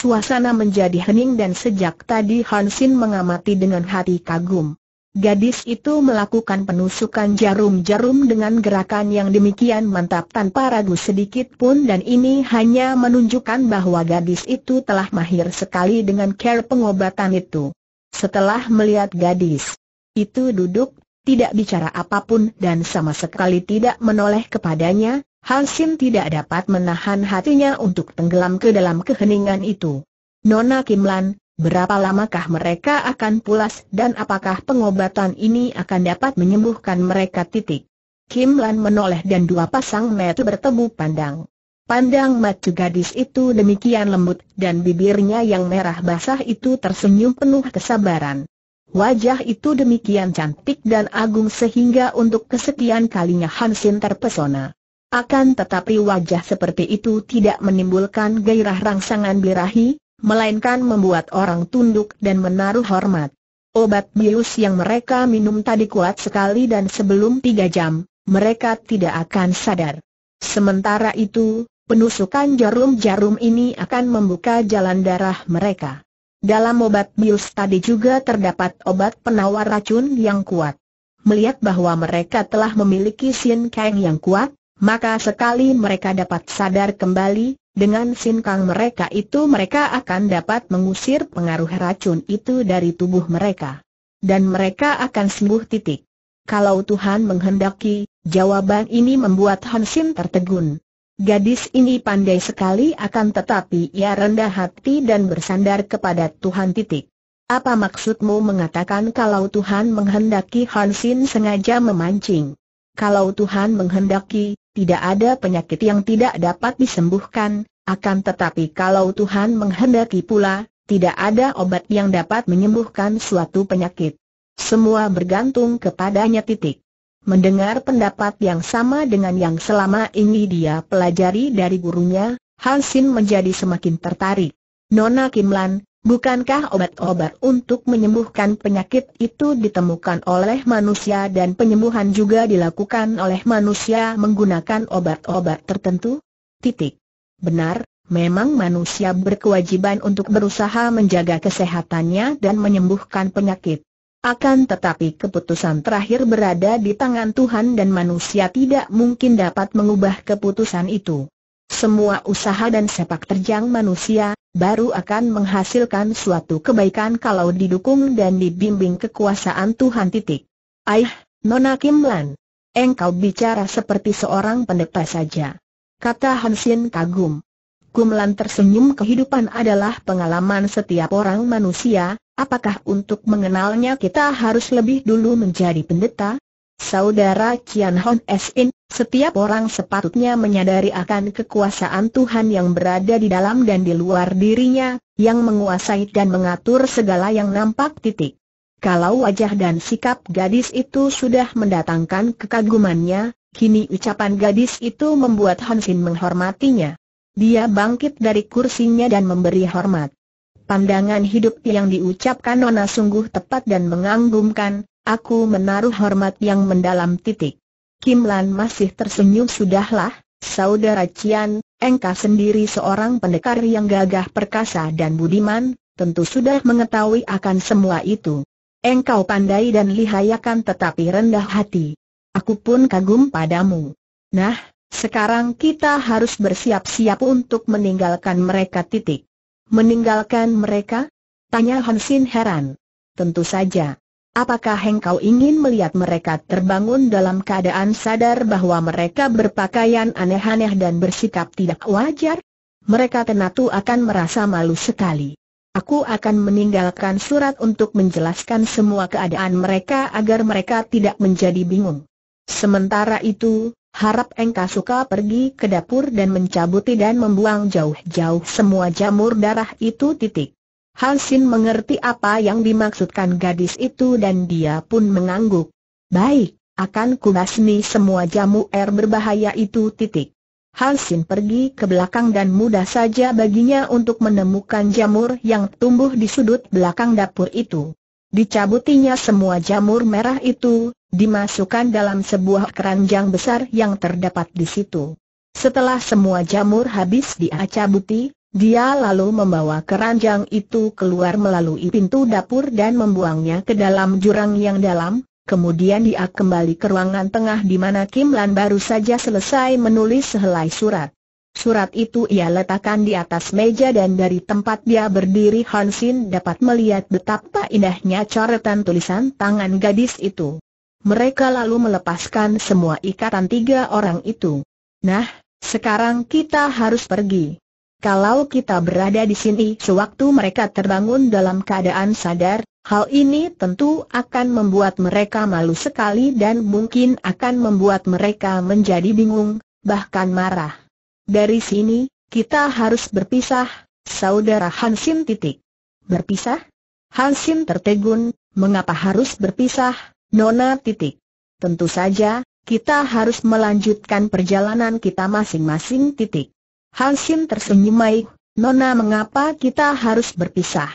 Suasana menjadi hening dan sejak tadi Hansin mengamati dengan hati kagum. Gadis itu melakukan penusukan jarum-jarum dengan gerakan yang demikian mantap tanpa ragu sedikit pun dan ini hanya menunjukkan bahwa gadis itu telah mahir sekali dengan care pengobatan itu. Setelah melihat gadis itu duduk, tidak bicara apapun dan sama sekali tidak menoleh kepadanya, Hansim tidak dapat menahan hatinya untuk tenggelam ke dalam keheningan itu. Nona Kimlan, berapa lamakah mereka akan pulas dan apakah pengobatan ini akan dapat menyembuhkan mereka titik? Kimlan menoleh dan dua pasang mata bertemu pandang. Pandang mata gadis itu demikian lembut dan bibirnya yang merah basah itu tersenyum penuh kesabaran. Wajah itu demikian cantik dan agung sehingga untuk kesekian kalinya Hansin terpesona. Akan tetapi wajah seperti itu tidak menimbulkan gairah rangsangan birahi, melainkan membuat orang tunduk dan menaruh hormat. Obat bius yang mereka minum tadi kuat sekali dan sebelum tiga jam, mereka tidak akan sadar. Sementara itu, penusukan jarum-jarum ini akan membuka jalan darah mereka. Dalam obat bius tadi juga terdapat obat penawar racun yang kuat. Melihat bahwa mereka telah memiliki sin kang yang kuat, maka sekali mereka dapat sadar kembali, dengan sinkang mereka itu mereka akan dapat mengusir pengaruh racun itu dari tubuh mereka. Dan mereka akan sembuh titik. Kalau Tuhan menghendaki, jawaban ini membuat Hansin tertegun. Gadis ini pandai sekali akan tetapi ia rendah hati dan bersandar kepada Tuhan titik. Apa maksudmu mengatakan kalau Tuhan menghendaki Hansin sengaja memancing? Kalau Tuhan menghendaki, tidak ada penyakit yang tidak dapat disembuhkan, akan tetapi kalau Tuhan menghendaki pula, tidak ada obat yang dapat menyembuhkan suatu penyakit. Semua bergantung kepadanya titik. Mendengar pendapat yang sama dengan yang selama ini dia pelajari dari gurunya, Hansin menjadi semakin tertarik. Nona Kimlan, Bukankah obat-obat untuk menyembuhkan penyakit itu ditemukan oleh manusia dan penyembuhan juga dilakukan oleh manusia menggunakan obat-obat tertentu? Titik. Benar, memang manusia berkewajiban untuk berusaha menjaga kesehatannya dan menyembuhkan penyakit. Akan tetapi keputusan terakhir berada di tangan Tuhan dan manusia tidak mungkin dapat mengubah keputusan itu. Semua usaha dan sepak terjang manusia baru akan menghasilkan suatu kebaikan kalau didukung dan dibimbing kekuasaan Tuhan titik. Aih, Nona Kimlan, engkau bicara seperti seorang pendeta saja. Kata Hansin kagum. Kumlan tersenyum kehidupan adalah pengalaman setiap orang manusia, apakah untuk mengenalnya kita harus lebih dulu menjadi pendeta? Saudara Kian Hon Esin. Setiap orang sepatutnya menyadari akan kekuasaan Tuhan yang berada di dalam dan di luar dirinya, yang menguasai dan mengatur segala yang nampak titik. Kalau wajah dan sikap gadis itu sudah mendatangkan kekagumannya, kini ucapan gadis itu membuat Hansin menghormatinya. Dia bangkit dari kursinya dan memberi hormat. Pandangan hidup yang diucapkan Nona sungguh tepat dan menganggumkan. aku menaruh hormat yang mendalam titik. Kim Lan masih tersenyum sudahlah, saudara Cian, engkau sendiri seorang pendekar yang gagah perkasa dan budiman, tentu sudah mengetahui akan semua itu. Engkau pandai dan lihai akan tetapi rendah hati. Aku pun kagum padamu. Nah, sekarang kita harus bersiap-siap untuk meninggalkan mereka titik. Meninggalkan mereka? Tanya Hansin heran. Tentu saja. Apakah engkau ingin melihat mereka terbangun dalam keadaan sadar bahwa mereka berpakaian aneh-aneh dan bersikap tidak wajar? Mereka tentu akan merasa malu sekali. Aku akan meninggalkan surat untuk menjelaskan semua keadaan mereka agar mereka tidak menjadi bingung. Sementara itu, harap engkau suka pergi ke dapur dan mencabuti dan membuang jauh-jauh semua jamur darah itu titik. Hansin mengerti apa yang dimaksudkan gadis itu dan dia pun mengangguk. Baik, akan kubasmi semua jamu air berbahaya itu titik. Hansin pergi ke belakang dan mudah saja baginya untuk menemukan jamur yang tumbuh di sudut belakang dapur itu. Dicabutinya semua jamur merah itu, dimasukkan dalam sebuah keranjang besar yang terdapat di situ. Setelah semua jamur habis diacabuti. Dia lalu membawa keranjang itu keluar melalui pintu dapur dan membuangnya ke dalam jurang yang dalam, kemudian dia kembali ke ruangan tengah di mana Kim Lan baru saja selesai menulis sehelai surat. Surat itu ia letakkan di atas meja dan dari tempat dia berdiri Hansin dapat melihat betapa indahnya coretan tulisan tangan gadis itu. Mereka lalu melepaskan semua ikatan tiga orang itu. Nah, sekarang kita harus pergi. Kalau kita berada di sini sewaktu mereka terbangun dalam keadaan sadar, hal ini tentu akan membuat mereka malu sekali dan mungkin akan membuat mereka menjadi bingung, bahkan marah. Dari sini, kita harus berpisah, saudara Hansim titik. Berpisah? Hansim tertegun, mengapa harus berpisah, Nona titik. Tentu saja, kita harus melanjutkan perjalanan kita masing-masing titik. Hansin tersenyum baik, Nona mengapa kita harus berpisah?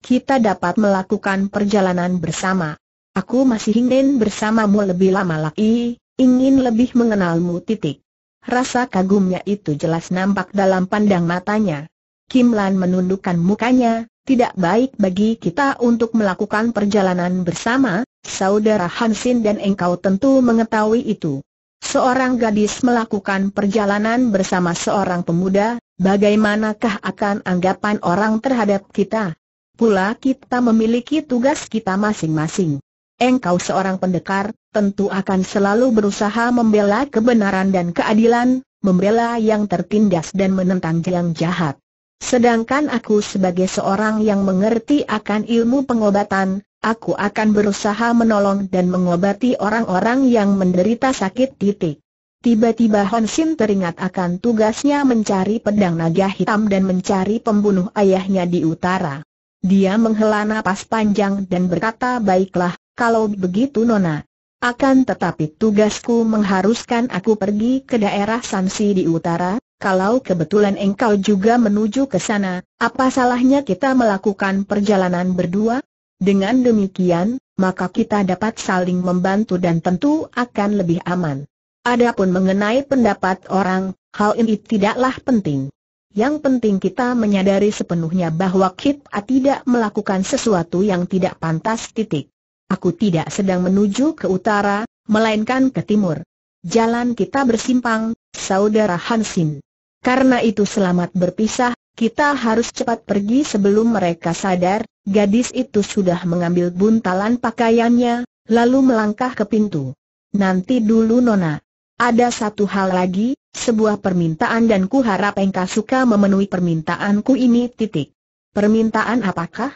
Kita dapat melakukan perjalanan bersama. Aku masih ingin bersamamu lebih lama lagi, ingin lebih mengenalmu titik. Rasa kagumnya itu jelas nampak dalam pandang matanya. Kim Lan menundukkan mukanya, tidak baik bagi kita untuk melakukan perjalanan bersama, saudara Hansin dan engkau tentu mengetahui itu. Seorang gadis melakukan perjalanan bersama seorang pemuda, bagaimanakah akan anggapan orang terhadap kita? Pula kita memiliki tugas kita masing-masing. Engkau seorang pendekar, tentu akan selalu berusaha membela kebenaran dan keadilan, membela yang tertindas dan menentang yang jahat. Sedangkan aku sebagai seorang yang mengerti akan ilmu pengobatan, aku akan berusaha menolong dan mengobati orang-orang yang menderita sakit titik. Tiba-tiba Hon Sin teringat akan tugasnya mencari pedang naga hitam dan mencari pembunuh ayahnya di utara. Dia menghela napas panjang dan berkata baiklah, kalau begitu Nona. Akan tetapi tugasku mengharuskan aku pergi ke daerah Sansi di utara, kalau kebetulan engkau juga menuju ke sana, apa salahnya kita melakukan perjalanan berdua? Dengan demikian, maka kita dapat saling membantu dan tentu akan lebih aman. Adapun mengenai pendapat orang, hal ini tidaklah penting. Yang penting kita menyadari sepenuhnya bahwa kita tidak melakukan sesuatu yang tidak pantas titik. Aku tidak sedang menuju ke utara, melainkan ke timur. Jalan kita bersimpang, saudara Hansin. Karena itu selamat berpisah, kita harus cepat pergi sebelum mereka sadar, gadis itu sudah mengambil buntalan pakaiannya, lalu melangkah ke pintu. Nanti dulu Nona. Ada satu hal lagi, sebuah permintaan dan ku harap engkau suka memenuhi permintaanku ini titik. Permintaan apakah?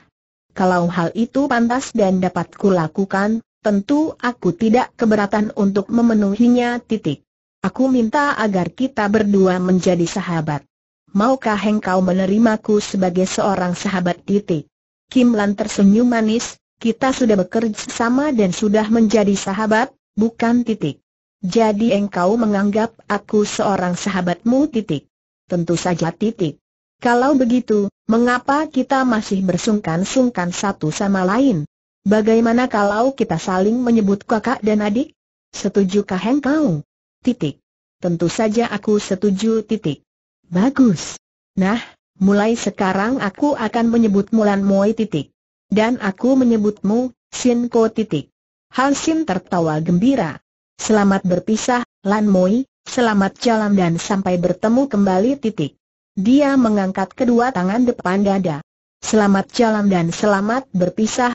Kalau hal itu pantas dan dapat kulakukan, tentu aku tidak keberatan untuk memenuhinya titik. Aku minta agar kita berdua menjadi sahabat. Maukah engkau menerimaku sebagai seorang sahabat titik? Kim Lan tersenyum manis, kita sudah bekerja sama dan sudah menjadi sahabat, bukan titik. Jadi engkau menganggap aku seorang sahabatmu titik. Tentu saja titik. Kalau begitu, mengapa kita masih bersungkan-sungkan satu sama lain? Bagaimana kalau kita saling menyebut kakak dan adik? Setujukah engkau? Titik. Tentu saja aku setuju. Titik. Bagus. Nah, mulai sekarang aku akan menyebut Mulan Moi. Titik. Dan aku menyebutmu, Sin Ko. Titik. Hal Sin tertawa gembira. Selamat berpisah, Lan Moi, selamat jalan dan sampai bertemu kembali titik. Dia mengangkat kedua tangan depan dada. Selamat jalan dan selamat berpisah,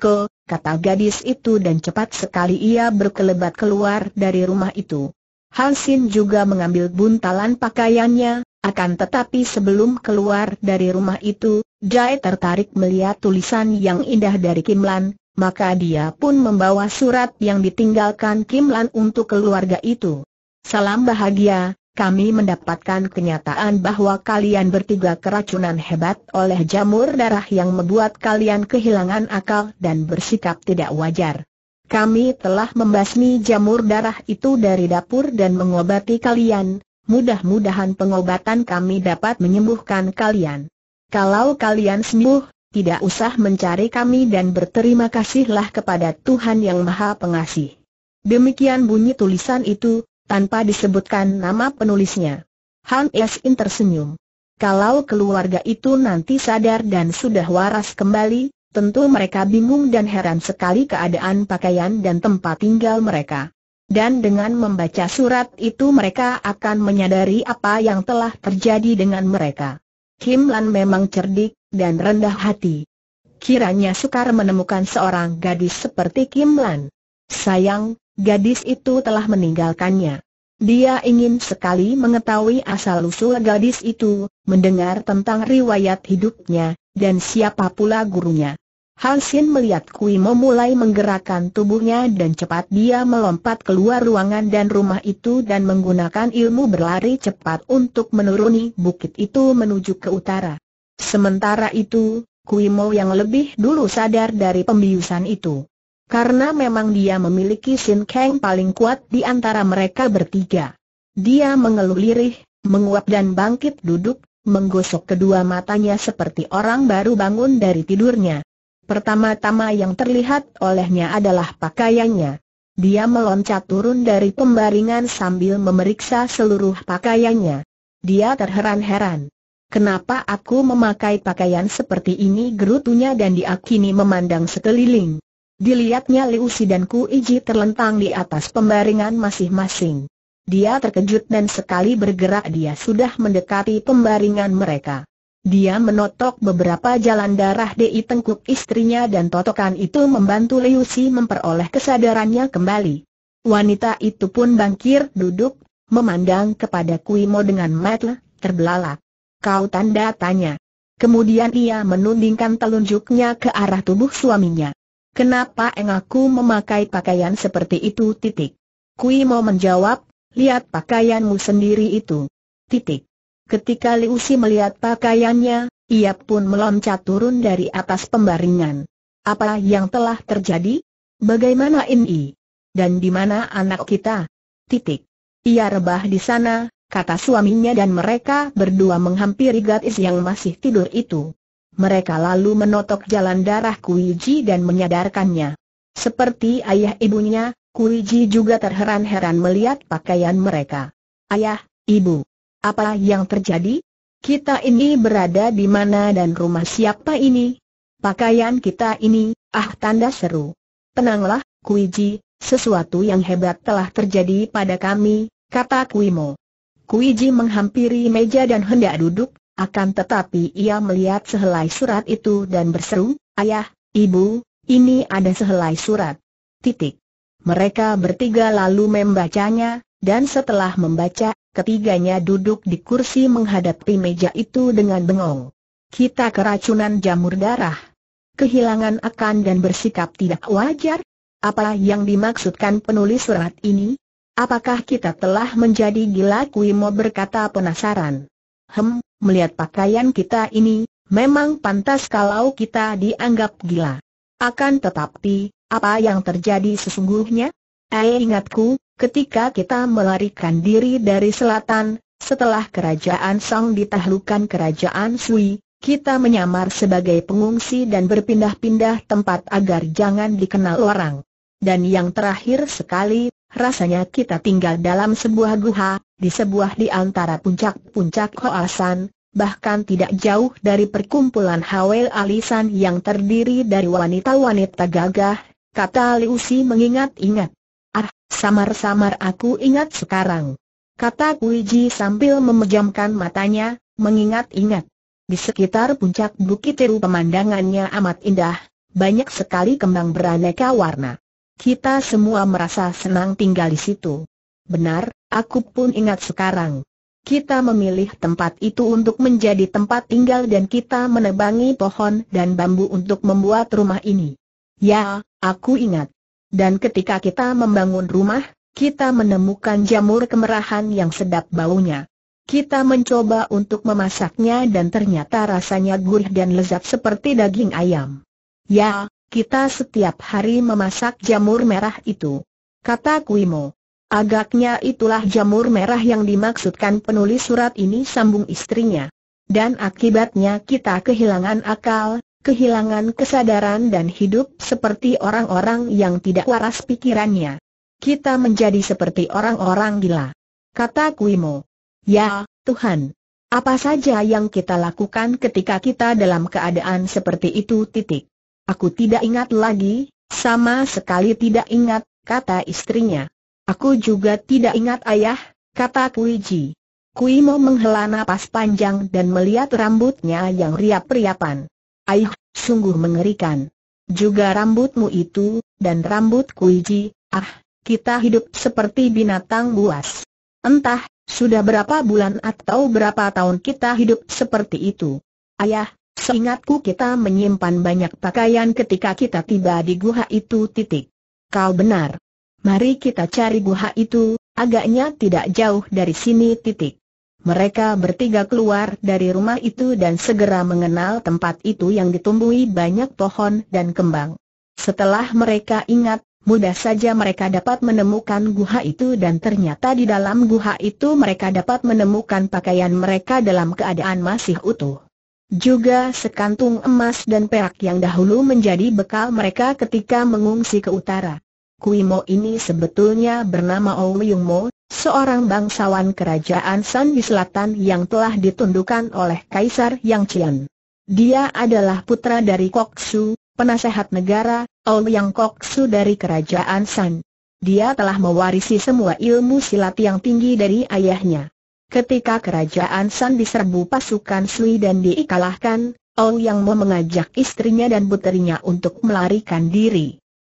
Ko, kata gadis itu dan cepat sekali ia berkelebat keluar dari rumah itu. Hansin juga mengambil buntalan pakaiannya, akan tetapi sebelum keluar dari rumah itu, Jai tertarik melihat tulisan yang indah dari Kim Lan, maka dia pun membawa surat yang ditinggalkan Kim Lan untuk keluarga itu. Salam bahagia, kami mendapatkan kenyataan bahwa kalian bertiga keracunan hebat oleh jamur darah yang membuat kalian kehilangan akal dan bersikap tidak wajar. Kami telah membasmi jamur darah itu dari dapur dan mengobati kalian, mudah-mudahan pengobatan kami dapat menyembuhkan kalian. Kalau kalian sembuh, tidak usah mencari kami dan berterima kasihlah kepada Tuhan Yang Maha Pengasih. Demikian bunyi tulisan itu, tanpa disebutkan nama penulisnya. Han Esin tersenyum. Kalau keluarga itu nanti sadar dan sudah waras kembali, Tentu mereka bingung dan heran sekali keadaan pakaian dan tempat tinggal mereka. Dan dengan membaca surat itu mereka akan menyadari apa yang telah terjadi dengan mereka. Kim Lan memang cerdik dan rendah hati. Kiranya sukar menemukan seorang gadis seperti Kim Lan. Sayang, gadis itu telah meninggalkannya. Dia ingin sekali mengetahui asal-usul gadis itu, mendengar tentang riwayat hidupnya, dan siapa pula gurunya. Hansin melihat Kui Mo mulai menggerakkan tubuhnya dan cepat dia melompat keluar ruangan dan rumah itu dan menggunakan ilmu berlari cepat untuk menuruni bukit itu menuju ke utara. Sementara itu, Kui Mo yang lebih dulu sadar dari pembiusan itu. Karena memang dia memiliki Sin Kang paling kuat di antara mereka bertiga. Dia mengeluh lirih, menguap dan bangkit duduk, menggosok kedua matanya seperti orang baru bangun dari tidurnya. Pertama-tama yang terlihat olehnya adalah pakaiannya. Dia meloncat turun dari pembaringan sambil memeriksa seluruh pakaiannya. Dia terheran-heran. Kenapa aku memakai pakaian seperti ini gerutunya dan diakini memandang sekeliling. Dilihatnya Liu Si dan Ku Iji terlentang di atas pembaringan masing-masing. Dia terkejut dan sekali bergerak dia sudah mendekati pembaringan mereka. Dia menotok beberapa jalan darah di tengkuk istrinya dan totokan itu membantu Liu Si memperoleh kesadarannya kembali. Wanita itu pun bangkir duduk, memandang kepada Kui Mo dengan mata terbelalak. Kau tanda tanya. Kemudian ia menundingkan telunjuknya ke arah tubuh suaminya. Kenapa engaku memakai pakaian seperti itu? Titik. Kui Mo menjawab, lihat pakaianmu sendiri itu. Titik. Ketika Liu Si melihat pakaiannya, ia pun meloncat turun dari atas pembaringan. Apa yang telah terjadi? Bagaimana ini? Dan di mana anak kita? Titik. Ia rebah di sana, kata suaminya dan mereka berdua menghampiri gadis yang masih tidur itu. Mereka lalu menotok jalan darah Kuiji dan menyadarkannya. Seperti ayah ibunya, Kuiji juga terheran-heran melihat pakaian mereka. Ayah, ibu, apa yang terjadi? Kita ini berada di mana dan rumah siapa ini? Pakaian kita ini, ah tanda seru. Tenanglah, Kuiji, sesuatu yang hebat telah terjadi pada kami, kata Kuimo. Kuiji menghampiri meja dan hendak duduk, akan tetapi ia melihat sehelai surat itu dan berseru, Ayah, Ibu, ini ada sehelai surat. Titik. Mereka bertiga lalu membacanya, dan setelah membaca, Ketiganya duduk di kursi menghadapi meja itu dengan bengong. Kita keracunan jamur darah. Kehilangan akan dan bersikap tidak wajar? Apa yang dimaksudkan penulis surat ini? Apakah kita telah menjadi gila Kuimo berkata penasaran? Hem, melihat pakaian kita ini, memang pantas kalau kita dianggap gila. Akan tetapi, apa yang terjadi sesungguhnya? Eh ingatku, ketika kita melarikan diri dari selatan, setelah kerajaan Song ditahlukan kerajaan Sui, kita menyamar sebagai pengungsi dan berpindah-pindah tempat agar jangan dikenal orang. Dan yang terakhir sekali, rasanya kita tinggal dalam sebuah guha, di sebuah di antara puncak-puncak Hoasan, bahkan tidak jauh dari perkumpulan Hawel Alisan yang terdiri dari wanita-wanita gagah, kata Liusi mengingat-ingat. Samar-samar aku ingat sekarang. Kata Kuiji sambil memejamkan matanya, mengingat-ingat. Di sekitar puncak Bukit Teru pemandangannya amat indah, banyak sekali kembang beraneka warna. Kita semua merasa senang tinggal di situ. Benar, aku pun ingat sekarang. Kita memilih tempat itu untuk menjadi tempat tinggal dan kita menebangi pohon dan bambu untuk membuat rumah ini. Ya, aku ingat. Dan ketika kita membangun rumah, kita menemukan jamur kemerahan yang sedap baunya. Kita mencoba untuk memasaknya dan ternyata rasanya gurih dan lezat seperti daging ayam. Ya, kita setiap hari memasak jamur merah itu. Kata Kuimo. Agaknya itulah jamur merah yang dimaksudkan penulis surat ini sambung istrinya. Dan akibatnya kita kehilangan akal, kehilangan kesadaran dan hidup seperti orang-orang yang tidak waras pikirannya. Kita menjadi seperti orang-orang gila. Kata Kuimo. Ya, Tuhan. Apa saja yang kita lakukan ketika kita dalam keadaan seperti itu titik. Aku tidak ingat lagi, sama sekali tidak ingat, kata istrinya. Aku juga tidak ingat ayah, kata Kui Kuimo menghela napas panjang dan melihat rambutnya yang riap-riapan. Aih, sungguh mengerikan. Juga rambutmu itu, dan rambut kuiji, ah, kita hidup seperti binatang buas. Entah, sudah berapa bulan atau berapa tahun kita hidup seperti itu. Ayah, seingatku kita menyimpan banyak pakaian ketika kita tiba di guha itu titik. Kau benar. Mari kita cari guha itu, agaknya tidak jauh dari sini titik. Mereka bertiga keluar dari rumah itu dan segera mengenal tempat itu yang ditumbuhi banyak pohon dan kembang. Setelah mereka ingat, mudah saja mereka dapat menemukan guha itu dan ternyata di dalam guha itu mereka dapat menemukan pakaian mereka dalam keadaan masih utuh. Juga sekantung emas dan perak yang dahulu menjadi bekal mereka ketika mengungsi ke utara. Kuimo ini sebetulnya bernama Ouyungmo Mo seorang bangsawan kerajaan San di selatan yang telah ditundukkan oleh Kaisar Yang Qian. Dia adalah putra dari Kok Su, penasehat negara, Yang Kok Su dari kerajaan San. Dia telah mewarisi semua ilmu silat yang tinggi dari ayahnya. Ketika kerajaan San diserbu pasukan Sui dan diikalahkan, Yang Mo mengajak istrinya dan putrinya untuk melarikan diri.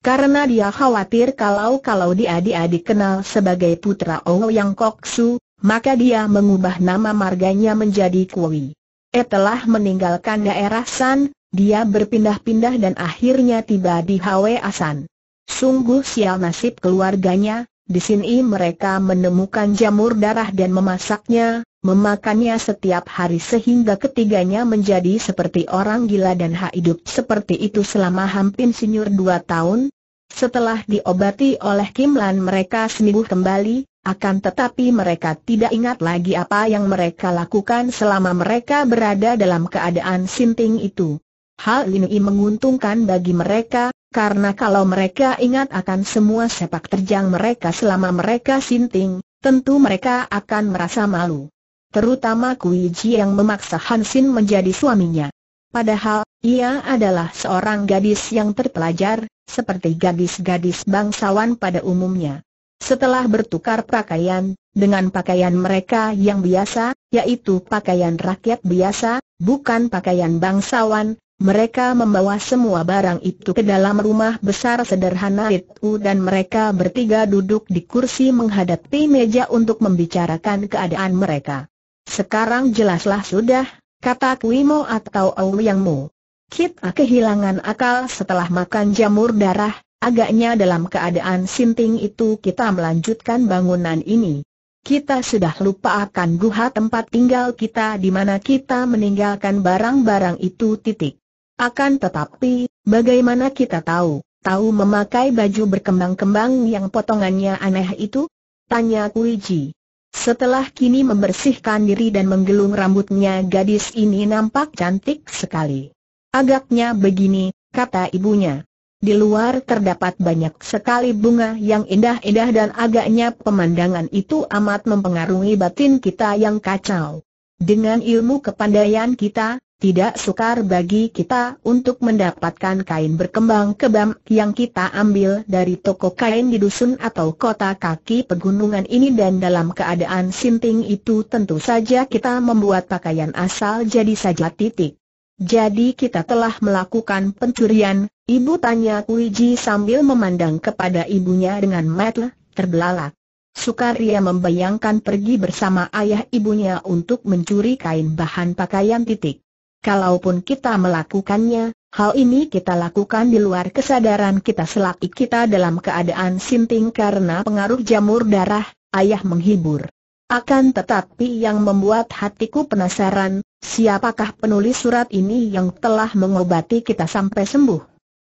Karena dia khawatir kalau-kalau dia dia dikenal sebagai putra ong yang Koksu, maka dia mengubah nama marganya menjadi Kui. E telah meninggalkan daerah San, dia berpindah-pindah dan akhirnya tiba di Hwe Asan. Sungguh sial nasib keluarganya, di sini mereka menemukan jamur darah dan memasaknya, memakannya setiap hari sehingga ketiganya menjadi seperti orang gila dan hidup seperti itu selama hampir senyur dua tahun, setelah diobati oleh Kim Lan mereka sembuh kembali, akan tetapi mereka tidak ingat lagi apa yang mereka lakukan selama mereka berada dalam keadaan sinting itu. Hal ini menguntungkan bagi mereka, karena kalau mereka ingat akan semua sepak terjang mereka selama mereka sinting, tentu mereka akan merasa malu. Terutama Kui Ji yang memaksa Hansin menjadi suaminya. Padahal, ia adalah seorang gadis yang terpelajar, seperti gadis-gadis bangsawan pada umumnya. Setelah bertukar pakaian, dengan pakaian mereka yang biasa, yaitu pakaian rakyat biasa, bukan pakaian bangsawan, mereka membawa semua barang itu ke dalam rumah besar sederhana itu dan mereka bertiga duduk di kursi menghadapi meja untuk membicarakan keadaan mereka. Sekarang jelaslah sudah, Kata Kui Mo atau yang Ouyangmu. Kita kehilangan akal setelah makan jamur darah, agaknya dalam keadaan sinting itu kita melanjutkan bangunan ini. Kita sudah lupa akan guha tempat tinggal kita di mana kita meninggalkan barang-barang itu titik. Akan tetapi, bagaimana kita tahu, tahu memakai baju berkembang-kembang yang potongannya aneh itu? Tanya Kui Ji. Setelah kini membersihkan diri dan menggelung rambutnya gadis ini nampak cantik sekali. Agaknya begini, kata ibunya. Di luar terdapat banyak sekali bunga yang indah-indah dan agaknya pemandangan itu amat mempengaruhi batin kita yang kacau. Dengan ilmu kepandaian kita, tidak sukar bagi kita untuk mendapatkan kain berkembang kebam yang kita ambil dari toko kain di dusun atau kota kaki pegunungan ini dan dalam keadaan sinting itu tentu saja kita membuat pakaian asal jadi saja titik. Jadi kita telah melakukan pencurian, ibu tanya Kuiji sambil memandang kepada ibunya dengan mata terbelalak. Sukaria membayangkan pergi bersama ayah ibunya untuk mencuri kain bahan pakaian titik. Kalaupun kita melakukannya, hal ini kita lakukan di luar kesadaran kita selagi kita dalam keadaan sinting karena pengaruh jamur darah, ayah menghibur. Akan tetapi yang membuat hatiku penasaran, siapakah penulis surat ini yang telah mengobati kita sampai sembuh?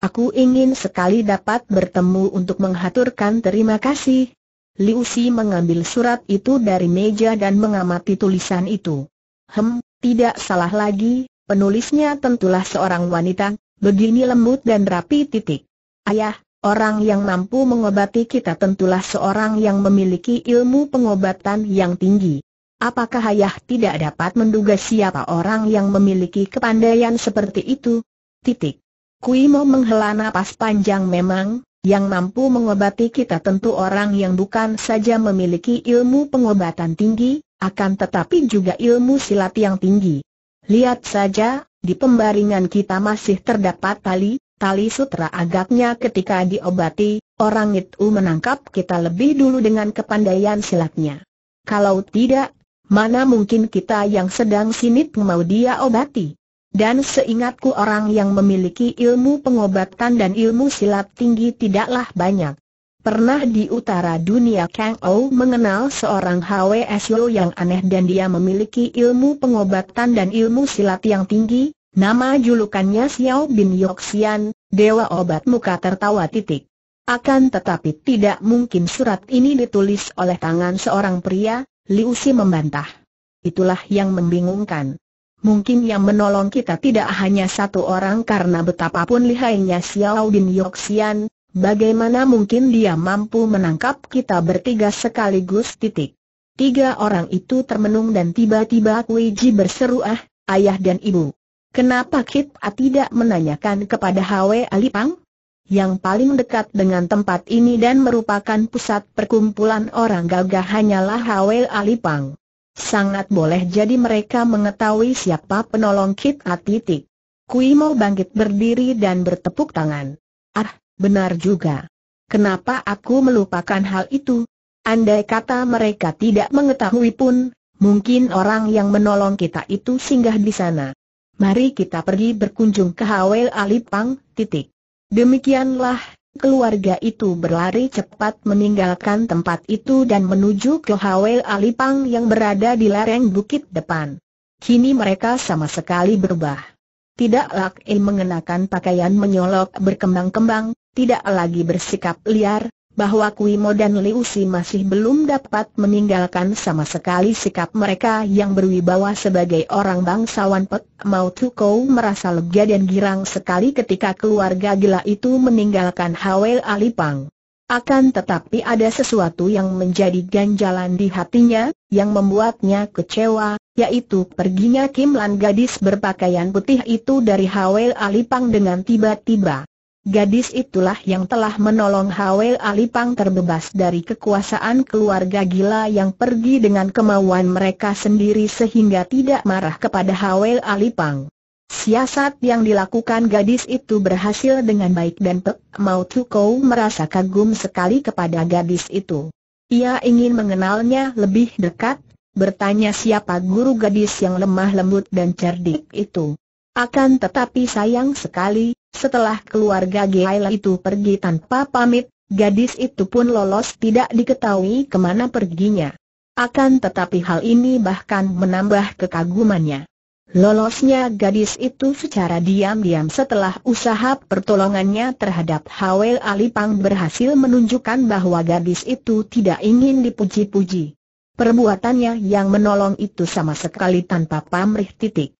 Aku ingin sekali dapat bertemu untuk menghaturkan terima kasih. Liu Si mengambil surat itu dari meja dan mengamati tulisan itu. Hem, tidak salah lagi, penulisnya tentulah seorang wanita, begini lembut dan rapi titik. Ayah, orang yang mampu mengobati kita tentulah seorang yang memiliki ilmu pengobatan yang tinggi. Apakah ayah tidak dapat menduga siapa orang yang memiliki kepandaian seperti itu? Titik. mau menghela napas panjang memang, yang mampu mengobati kita tentu orang yang bukan saja memiliki ilmu pengobatan tinggi, akan tetapi juga ilmu silat yang tinggi. Lihat saja, di pembaringan kita masih terdapat tali, tali sutra agaknya ketika diobati, orang itu menangkap kita lebih dulu dengan kepandaian silatnya. Kalau tidak, mana mungkin kita yang sedang sinit mau dia obati? Dan seingatku orang yang memiliki ilmu pengobatan dan ilmu silat tinggi tidaklah banyak. Pernah di utara dunia Kang Ou mengenal seorang HWSO yang aneh dan dia memiliki ilmu pengobatan dan ilmu silat yang tinggi, nama julukannya Xiao Bin Yoxian, Dewa Obat Muka Tertawa Titik. Akan tetapi tidak mungkin surat ini ditulis oleh tangan seorang pria, Liu Si membantah. Itulah yang membingungkan. Mungkin yang menolong kita tidak hanya satu orang karena betapapun lihainya Xiao Bin Yoxian, Bagaimana mungkin dia mampu menangkap kita bertiga sekaligus titik? Tiga orang itu termenung dan tiba-tiba Kuiji berseru ah, ayah dan ibu. Kenapa Kit tidak menanyakan kepada Hwe Alipang? Yang paling dekat dengan tempat ini dan merupakan pusat perkumpulan orang gagah hanyalah Hwe Alipang. Sangat boleh jadi mereka mengetahui siapa penolong Kit A titik. Kui mau bangkit berdiri dan bertepuk tangan. Ah, Benar juga. Kenapa aku melupakan hal itu? Andai kata mereka tidak mengetahui pun, mungkin orang yang menolong kita itu singgah di sana. Mari kita pergi berkunjung ke Hawel Alipang, titik. Demikianlah, keluarga itu berlari cepat meninggalkan tempat itu dan menuju ke Hawel Alipang yang berada di lereng bukit depan. Kini mereka sama sekali berubah. Tidak Lak mengenakan pakaian menyolok berkembang-kembang, tidak lagi bersikap liar, bahwa Kuimo dan Si masih belum dapat meninggalkan sama sekali sikap mereka yang berwibawa sebagai orang bangsawan Pek Mau Kou merasa lega dan girang sekali ketika keluarga gila itu meninggalkan Hwel Alipang. Akan tetapi ada sesuatu yang menjadi ganjalan di hatinya, yang membuatnya kecewa, yaitu perginya Kim Lan gadis berpakaian putih itu dari Hwel Alipang dengan tiba-tiba. Gadis itulah yang telah menolong Hwe Alipang terbebas dari kekuasaan keluarga gila yang pergi dengan kemauan mereka sendiri sehingga tidak marah kepada Hwe Alipang. Siasat yang dilakukan gadis itu berhasil dengan baik dan Pek Mau Tukou merasa kagum sekali kepada gadis itu. Ia ingin mengenalnya lebih dekat, bertanya siapa guru gadis yang lemah lembut dan cerdik itu. Akan tetapi sayang sekali, setelah keluarga Gail itu pergi tanpa pamit, gadis itu pun lolos tidak diketahui kemana perginya. Akan tetapi hal ini bahkan menambah kekagumannya. Lolosnya gadis itu secara diam-diam setelah usaha pertolongannya terhadap Hawel Alipang berhasil menunjukkan bahwa gadis itu tidak ingin dipuji-puji. Perbuatannya yang menolong itu sama sekali tanpa pamrih titik.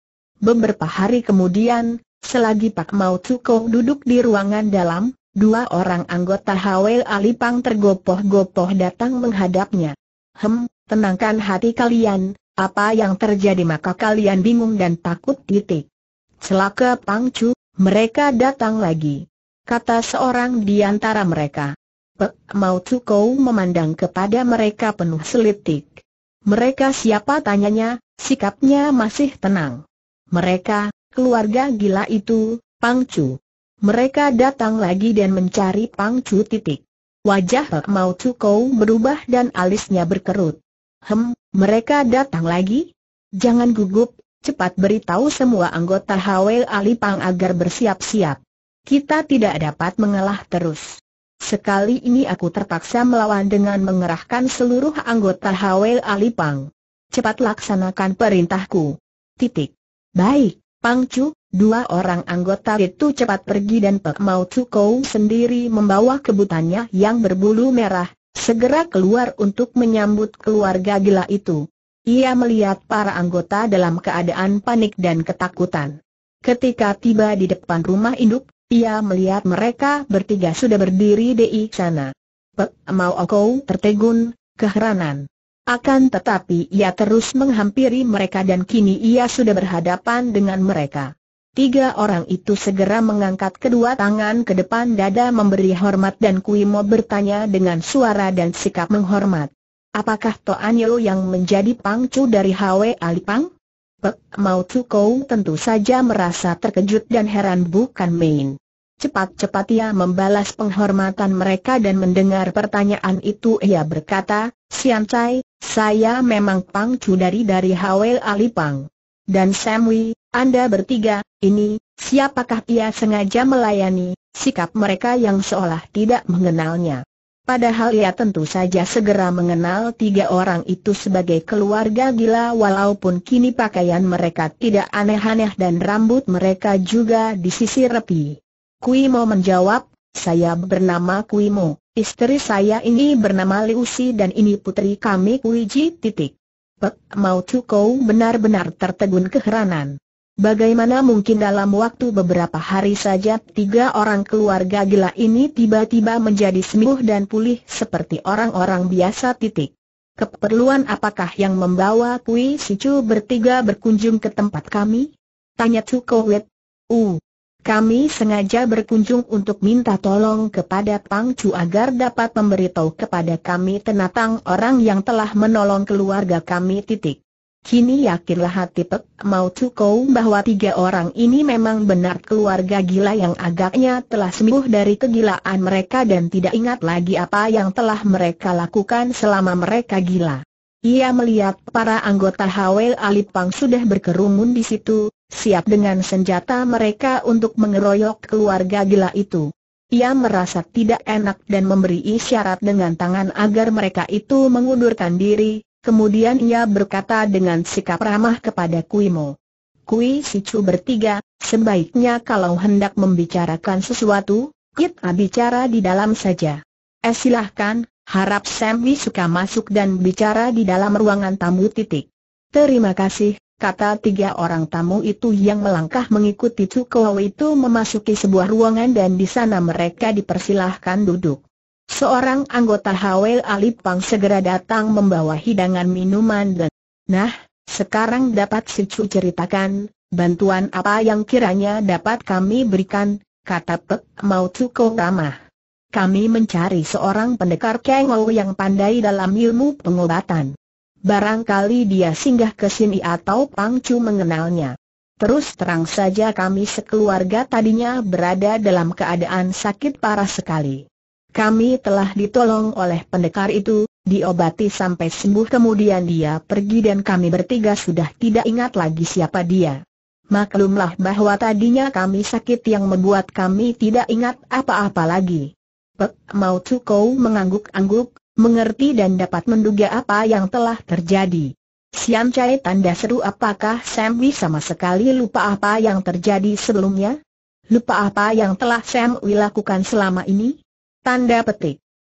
Beberapa hari kemudian, Selagi Pak Mau duduk di ruangan dalam, dua orang anggota Hawel Alipang tergopoh-gopoh datang menghadapnya. Hem, tenangkan hati kalian, apa yang terjadi maka kalian bingung dan takut titik. Celaka Pangcu, mereka datang lagi. Kata seorang di antara mereka. Pak Mau memandang kepada mereka penuh selitik. Mereka siapa tanyanya, sikapnya masih tenang. Mereka, keluarga gila itu, Pang Chu. Mereka datang lagi dan mencari Pang Chu titik. Wajah Hek Mau Cukou berubah dan alisnya berkerut. Hem, mereka datang lagi? Jangan gugup, cepat beritahu semua anggota Hawel Ali Pang agar bersiap-siap. Kita tidak dapat mengalah terus. Sekali ini aku terpaksa melawan dengan mengerahkan seluruh anggota Hawel Ali Pang. Cepat laksanakan perintahku. Titik. Baik. Pangcu, dua orang anggota itu cepat pergi dan Pek Mau Cukou sendiri membawa kebutannya yang berbulu merah, segera keluar untuk menyambut keluarga gila itu. Ia melihat para anggota dalam keadaan panik dan ketakutan. Ketika tiba di depan rumah induk, ia melihat mereka bertiga sudah berdiri di sana. Pek Mau Okou tertegun, keheranan. Akan tetapi ia terus menghampiri mereka dan kini ia sudah berhadapan dengan mereka. Tiga orang itu segera mengangkat kedua tangan ke depan dada memberi hormat dan Kui Mo bertanya dengan suara dan sikap menghormat. Apakah Toan Yo yang menjadi pangcu dari Hwe Alipang? Pek Kou tentu saja merasa terkejut dan heran bukan main. Cepat-cepat ia membalas penghormatan mereka dan mendengar pertanyaan itu ia berkata, Sian Chai, saya memang Pang Chu dari dari Hawel Ali Pang. Dan Samwi, Anda bertiga, ini, siapakah ia sengaja melayani, sikap mereka yang seolah tidak mengenalnya. Padahal ia tentu saja segera mengenal tiga orang itu sebagai keluarga gila walaupun kini pakaian mereka tidak aneh-aneh dan rambut mereka juga disisir rapi. Kuimo menjawab, saya bernama Kuimo. Istri saya ini bernama Liusi dan ini putri kami Kuiji titik. Pek Mau Cukou benar-benar tertegun keheranan. Bagaimana mungkin dalam waktu beberapa hari saja tiga orang keluarga gila ini tiba-tiba menjadi sembuh dan pulih seperti orang-orang biasa titik. Keperluan apakah yang membawa Kui Sicu bertiga berkunjung ke tempat kami? Tanya Cukou Wet. Uh, kami sengaja berkunjung untuk minta tolong kepada Pang Chu agar dapat memberitahu kepada kami tentang orang yang telah menolong keluarga kami titik. Kini yakinlah hati Pek Mau Kou bahwa tiga orang ini memang benar keluarga gila yang agaknya telah sembuh dari kegilaan mereka dan tidak ingat lagi apa yang telah mereka lakukan selama mereka gila. Ia melihat para anggota Hawel Alipang sudah berkerumun di situ, siap dengan senjata mereka untuk mengeroyok keluarga gila itu. Ia merasa tidak enak dan memberi isyarat dengan tangan agar mereka itu mengundurkan diri, kemudian ia berkata dengan sikap ramah kepada Kuimo. Kui Sichu bertiga, sebaiknya kalau hendak membicarakan sesuatu, kita bicara di dalam saja. Eh silahkan, harap Samwi suka masuk dan bicara di dalam ruangan tamu titik. Terima kasih, kata tiga orang tamu itu yang melangkah mengikuti Cukow itu memasuki sebuah ruangan dan di sana mereka dipersilahkan duduk. Seorang anggota Hawel Alipang segera datang membawa hidangan minuman dan... Nah, sekarang dapat si ceritakan, bantuan apa yang kiranya dapat kami berikan, kata Pek Mau Cukow ramah. Kami mencari seorang pendekar Kengou yang pandai dalam ilmu pengobatan. Barangkali dia singgah ke sini atau Pang Pangcu mengenalnya. Terus terang saja kami sekeluarga tadinya berada dalam keadaan sakit parah sekali. Kami telah ditolong oleh pendekar itu, diobati sampai sembuh kemudian dia pergi dan kami bertiga sudah tidak ingat lagi siapa dia. Maklumlah bahwa tadinya kami sakit yang membuat kami tidak ingat apa-apa lagi. Pek Mau mengangguk-angguk, mengerti dan dapat menduga apa yang telah terjadi. Siam cai tanda seru apakah Sam Wi sama sekali lupa apa yang terjadi sebelumnya? Lupa apa yang telah Sam Wi lakukan selama ini? Tanda petik.